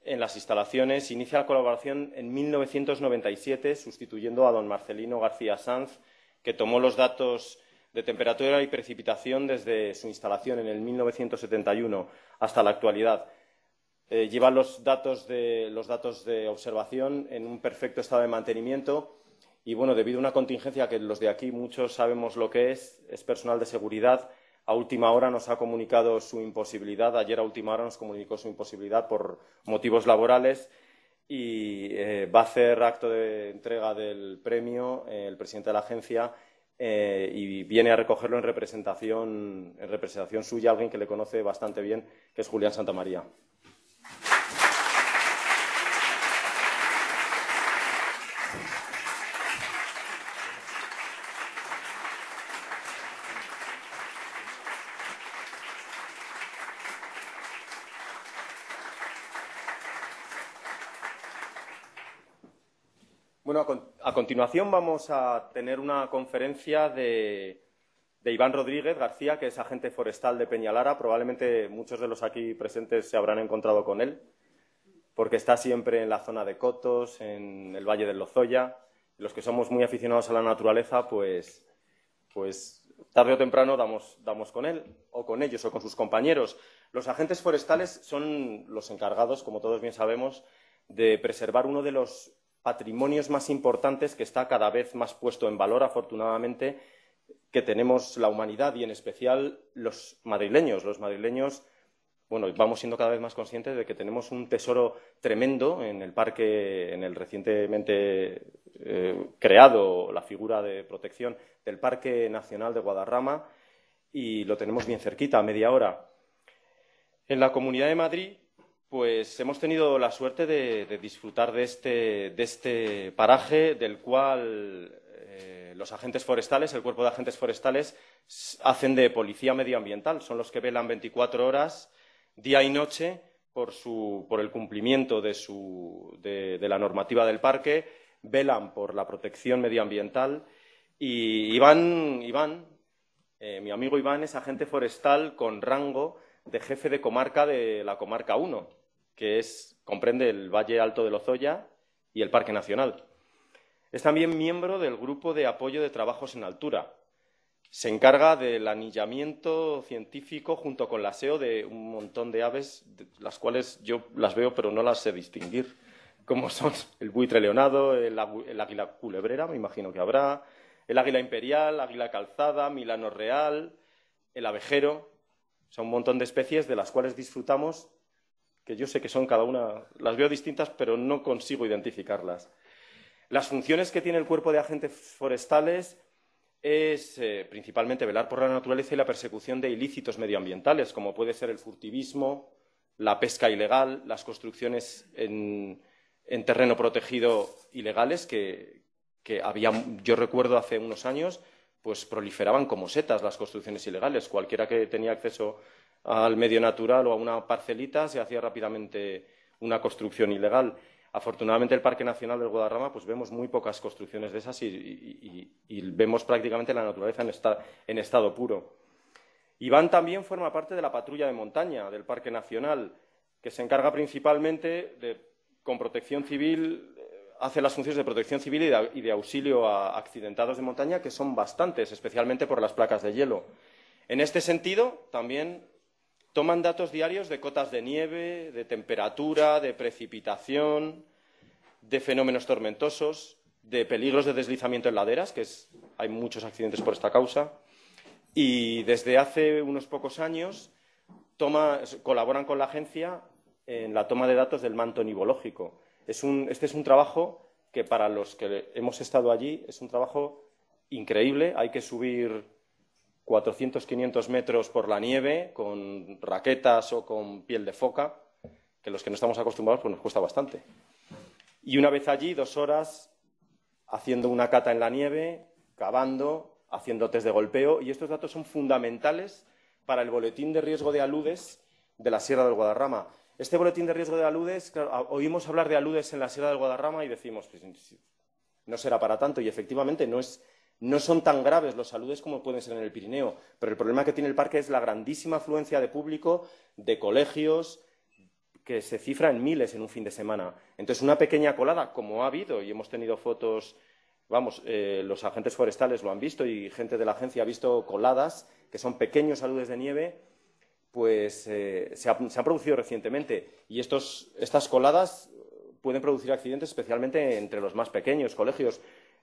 en las instalaciones, inicia la colaboración en 1997, sustituyendo a don Marcelino García Sanz, que tomó los datos de temperatura y precipitación desde su instalación en el 1971 hasta la actualidad. Eh, lleva los datos, de, los datos de observación en un perfecto estado de mantenimiento y, bueno, debido a una contingencia que los de aquí muchos sabemos lo que es, es personal de seguridad a última hora nos ha comunicado su imposibilidad. Ayer a última hora nos comunicó su imposibilidad por motivos laborales y eh, va a hacer acto de entrega del premio eh, el presidente de la agencia eh, y viene a recogerlo en representación, en representación suya alguien que le conoce bastante bien, que es Julián Santamaría. continuación vamos a tener una conferencia de, Iván Rodríguez García, que es agente forestal de Peñalara. Probablemente muchos de los aquí presentes se habrán encontrado con él, porque está siempre en la zona de Cotos, en el Valle del Lozoya. Los que somos muy aficionados a la naturaleza, pues, pues tarde o temprano damos con él, o con ellos, o con sus compañeros. Los agentes forestales son los encargados, como todos bien sabemos, de preservar uno de los patrimonios más importantes que está cada vez más puesto en valor, afortunadamente, que tenemos la humanidad y en especial los madrileños. Los madrileños, bueno, vamos siendo cada vez más conscientes de que tenemos un tesoro tremendo en el parque, en el recientemente eh, creado la figura de protección del Parque Nacional de Guadarrama y lo tenemos bien cerquita, a media hora. En la Comunidad de Madrid pues hemos tenido la suerte de, disfrutar este, de este, paraje del cual eh, los agentes forestales, el cuerpo de agentes forestales, hacen de policía medioambiental. Son los que velan 24 horas, día y noche, por, el cumplimiento de, la normativa del parque, velan por la protección medioambiental y Iván, eh, mi amigo Iván es agente forestal con rango de jefe de comarca de la comarca 1 que comprende el Valle Alto de Lozoya y el Parque Nacional. Es también miembro del Grupo de Apoyo de Trabajos en Altura. Se encarga del anillamiento científico junto con la SEO de un montón de aves, las cuales yo las veo pero no las sé distinguir, como son el buitre leonado, el, el águila culebrera, me imagino que habrá, el águila imperial, águila calzada, milano real, el abejero. Son un montón de especies de las cuales disfrutamos que yo sé que son cada una, las veo distintas, pero no consigo identificarlas. Las funciones que tiene el cuerpo de agentes forestales es eh, principalmente velar por la naturaleza y la persecución de ilícitos medioambientales, como puede ser el furtivismo, la pesca ilegal, las construcciones en, terreno protegido ilegales que, que había, yo recuerdo hace unos años, pues proliferaban como setas las construcciones ilegales. Cualquiera que tenía acceso al medio natural o a una parcelita, se hacía rápidamente una construcción ilegal. Afortunadamente, el Parque Nacional del Guadarrama, pues vemos muy pocas construcciones de esas y, vemos prácticamente la naturaleza en, estado puro. Iván también forma parte de la patrulla de montaña del Parque Nacional, que se encarga principalmente de, con protección civil, eh, hace las funciones de protección civil y de, auxilio a accidentados de montaña, que son bastantes, especialmente por las placas de hielo. En este sentido, también toman datos diarios de cotas de nieve, de temperatura, de precipitación, de fenómenos tormentosos, de peligros de deslizamiento en laderas, que hay muchos accidentes por esta causa, y desde hace unos pocos años colaboran con la agencia en la toma de datos del manto nivológico. este es un trabajo que para los que hemos estado allí es un trabajo increíble. Hay que subir 400-500 metros por la nieve, con raquetas o con piel de foca, que los que no estamos acostumbrados pues nos cuesta bastante. Y una vez allí, dos horas haciendo una cata en la nieve, cavando, haciendo test de golpeo, y estos datos son fundamentales para el boletín de riesgo de aludes de la Sierra del Guadarrama. Este boletín de riesgo de aludes, oímos hablar de aludes en la Sierra del Guadarrama y decimos, pues, no será para tanto, y efectivamente no es no son tan graves los saludes como pueden ser en el Pirineo, pero el problema que tiene el parque es la grandísima afluencia de público, de colegios, que se cifra en miles en un fin de semana. Entonces, una pequeña colada, como ha habido, y hemos tenido fotos, vamos, eh, los agentes forestales lo han visto y gente de la agencia ha visto coladas, que son pequeños saludes de nieve, pues eh, se, se, han producido recientemente. Y estos, estas coladas pueden producir accidentes, especialmente entre los más pequeños, colegios.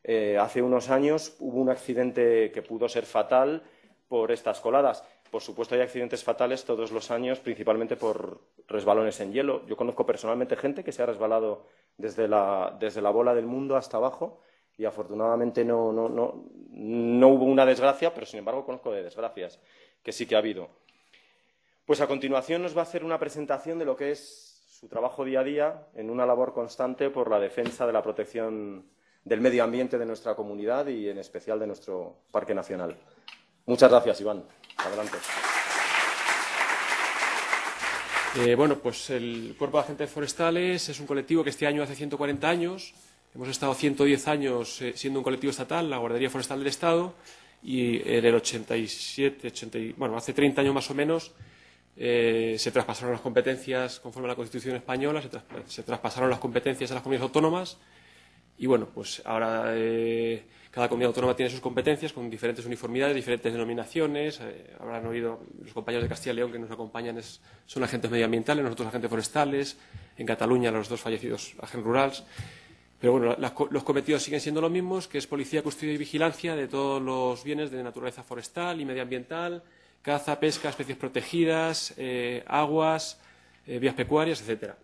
Eh, hace unos años hubo un accidente que pudo ser fatal por estas coladas. Por supuesto, hay accidentes fatales todos los años, principalmente por resbalones en hielo. Yo conozco personalmente gente que se ha resbalado desde la, bola del mundo hasta abajo y afortunadamente no, no hubo una desgracia, pero sin embargo conozco de desgracias que sí que ha habido. Pues a continuación nos va a hacer una presentación de lo que es su trabajo día a día en una labor constante por la defensa de la protección del medio ambiente de nuestra comunidad y en especial de nuestro Parque Nacional. Muchas gracias, Iván. Adelante. Eh, bueno, pues el Cuerpo de Agentes Forestales es un colectivo que este año hace 140 años. Hemos estado 110 años eh, siendo un colectivo estatal, la Guardería Forestal del Estado, y en el 87, 80, bueno, hace 30 años más o menos, eh, se traspasaron las competencias, conforme a la Constitución española, se traspasaron las competencias a las comunidades autónomas y bueno, pues ahora eh, cada comunidad autónoma tiene sus competencias con diferentes uniformidades, diferentes denominaciones. Eh, habrán oído los compañeros de Castilla y León que nos acompañan, son agentes medioambientales, nosotros agentes forestales, en Cataluña los dos fallecidos agentes rurales. Pero bueno, los cometidos siguen siendo los mismos, que es policía, custodia y vigilancia de todos los bienes de naturaleza forestal y medioambiental, caza, pesca, especies protegidas, eh, aguas, vías pecuarias, etcétera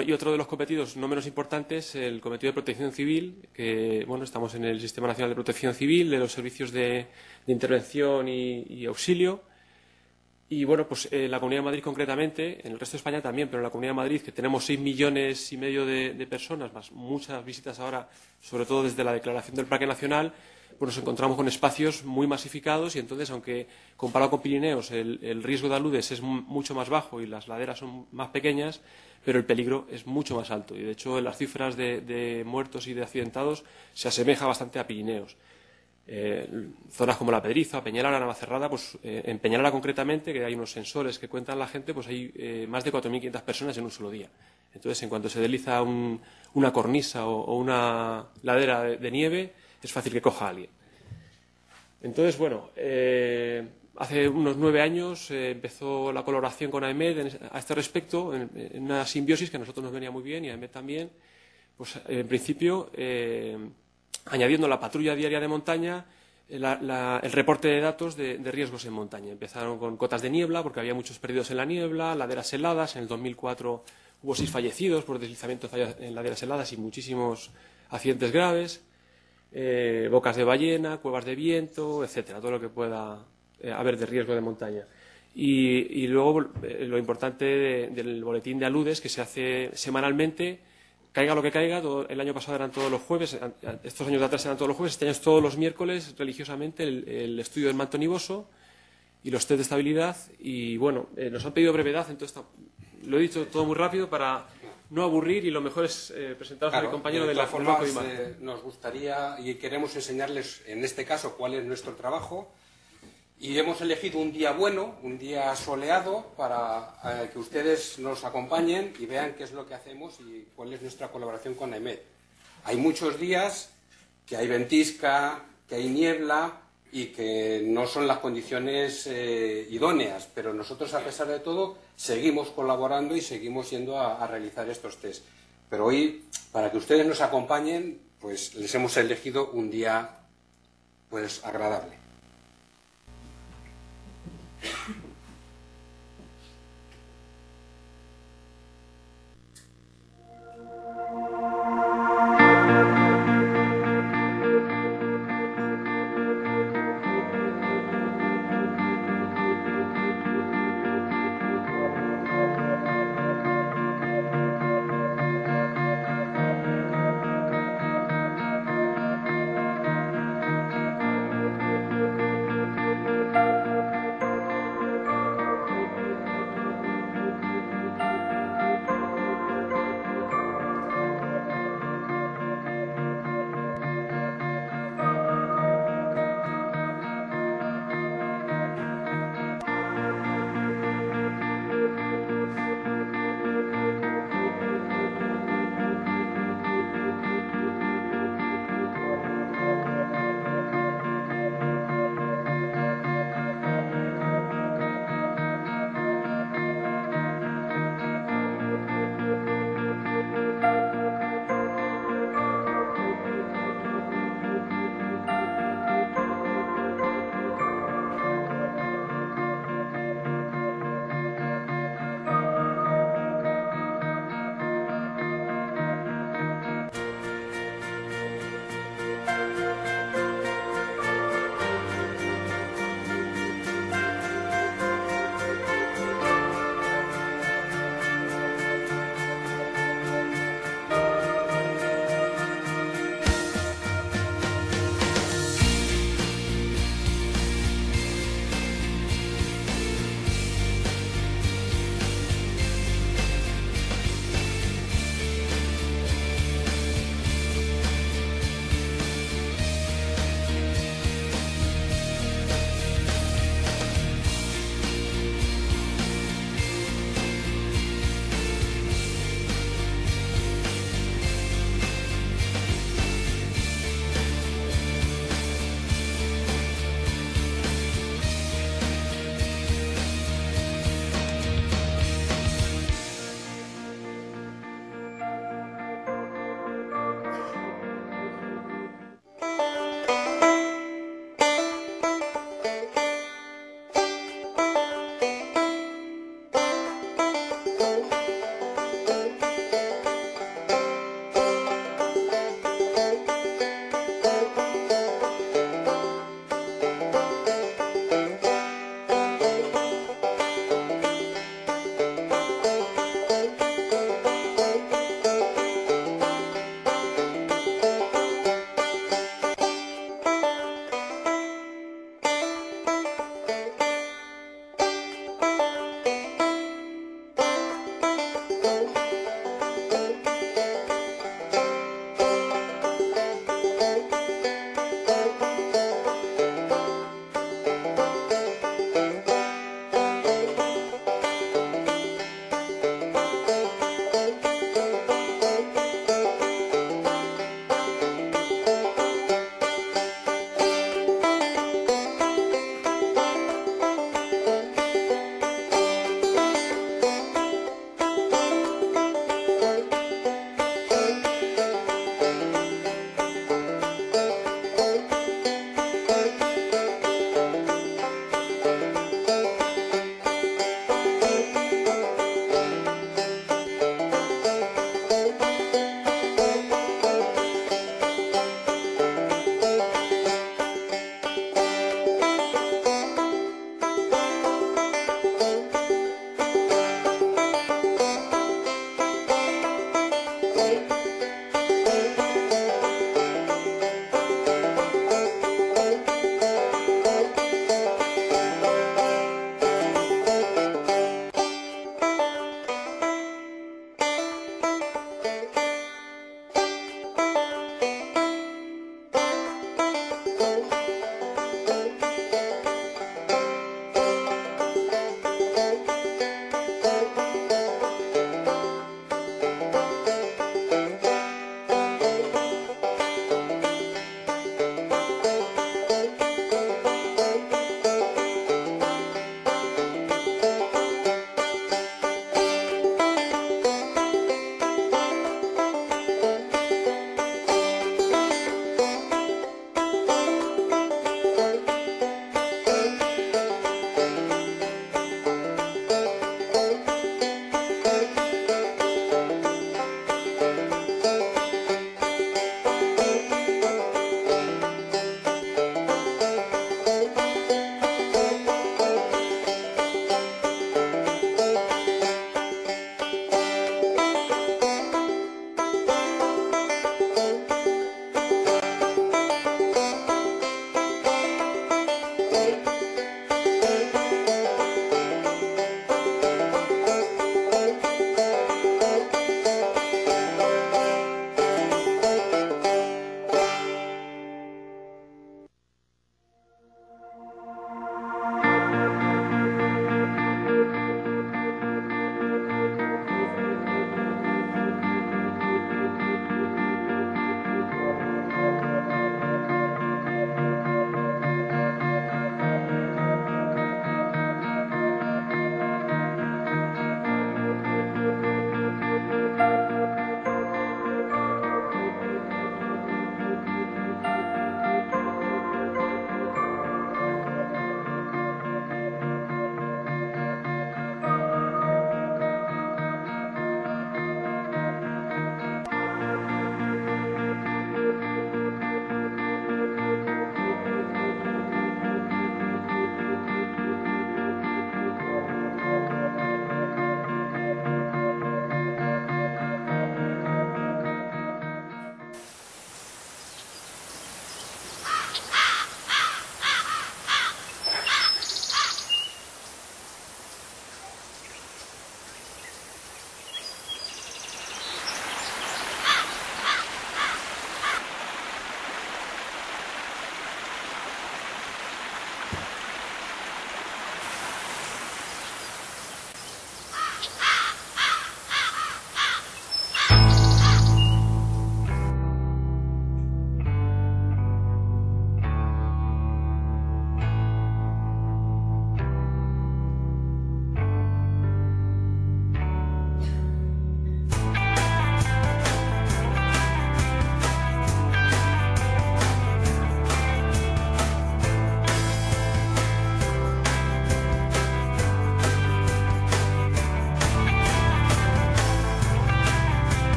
y otro de los cometidos no menos importantes, el cometido de protección civil, que bueno, estamos en el Sistema Nacional de Protección Civil, de los servicios de, intervención y, auxilio. Y bueno, pues eh, la Comunidad de Madrid concretamente, en el resto de España también, pero en la Comunidad de Madrid, que tenemos seis millones y medio de, de personas, más muchas visitas ahora, sobre todo desde la declaración del Parque Nacional, pues nos encontramos con espacios muy masificados y entonces, aunque comparado con Pirineos el, el riesgo de aludes es mucho más bajo y las laderas son más pequeñas, pero el peligro es mucho más alto. Y de hecho, las cifras de, muertos y de accidentados se asemeja bastante a Pirineos. Eh, zonas como La Pedriza, Peñalara, Navacerrada, pues eh, en Peñalara concretamente, que hay unos sensores que cuentan la gente, pues hay eh, más de 4.500 personas en un solo día. Entonces, en cuanto se desliza una cornisa o, una ladera de nieve, es fácil que coja a alguien. Entonces, bueno, eh, hace unos nueve años eh, empezó la colaboración con AEMED a este respecto, en, una simbiosis que a nosotros nos venía muy bien y a AEMED también. Pues eh, en principio, añadiendo la patrulla diaria de montaña, el reporte de datos de, riesgos en montaña. Empezaron con cotas de niebla, porque había muchos perdidos en la niebla, laderas heladas. En el 2004 hubo seis fallecidos por deslizamientos en laderas heladas y muchísimos accidentes graves. Eh, bocas de ballena, cuevas de viento, etcétera, todo lo que pueda eh, haber de riesgo de montaña. Y, luego eh, lo importante del boletín de aludes que se hace semanalmente, caiga lo que caiga, el año pasado eran todos los jueves, estos años de atrás eran todos los jueves, este año es todos los miércoles religiosamente el, estudio del manto nivoso y los test de estabilidad y bueno, nos han pedido brevedad, entonces lo he dicho todo muy rápido para no aburrir y lo mejor es eh, presentaros a mi compañero de, la forma eh, nos gustaría y queremos enseñarles en este caso cuál es nuestro trabajo y hemos elegido un día bueno, un día soleado para eh, que ustedes nos acompañen y vean qué es lo que hacemos y cuál es nuestra colaboración con AEMED. Hay muchos días que hay ventisca, que hay niebla, y que no son las condiciones eh, idóneas, pero nosotros a pesar de todo seguimos colaborando y seguimos yendo a, realizar estos test. Pero hoy, para que ustedes nos acompañen, pues les hemos elegido un día pues agradable.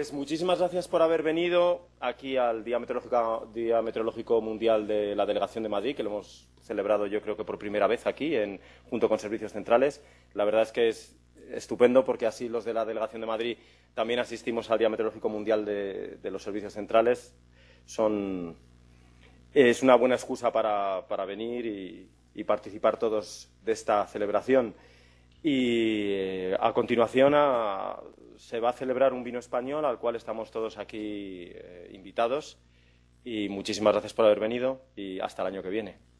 Pues muchísimas gracias por haber venido aquí al Día Meteorológico, Mundial de la Delegación de Madrid, que lo hemos celebrado yo creo que por primera vez aquí, en, junto con Servicios Centrales. La verdad es que es estupendo porque así los de la Delegación de Madrid también asistimos al Día Meteorológico Mundial de, los Servicios Centrales. Son, es una buena excusa para, venir y, y participar todos de esta celebración. Y eh, a continuación, a, se va a celebrar un vino español al cual estamos todos aquí eh, invitados y muchísimas gracias por haber venido y hasta el año que viene.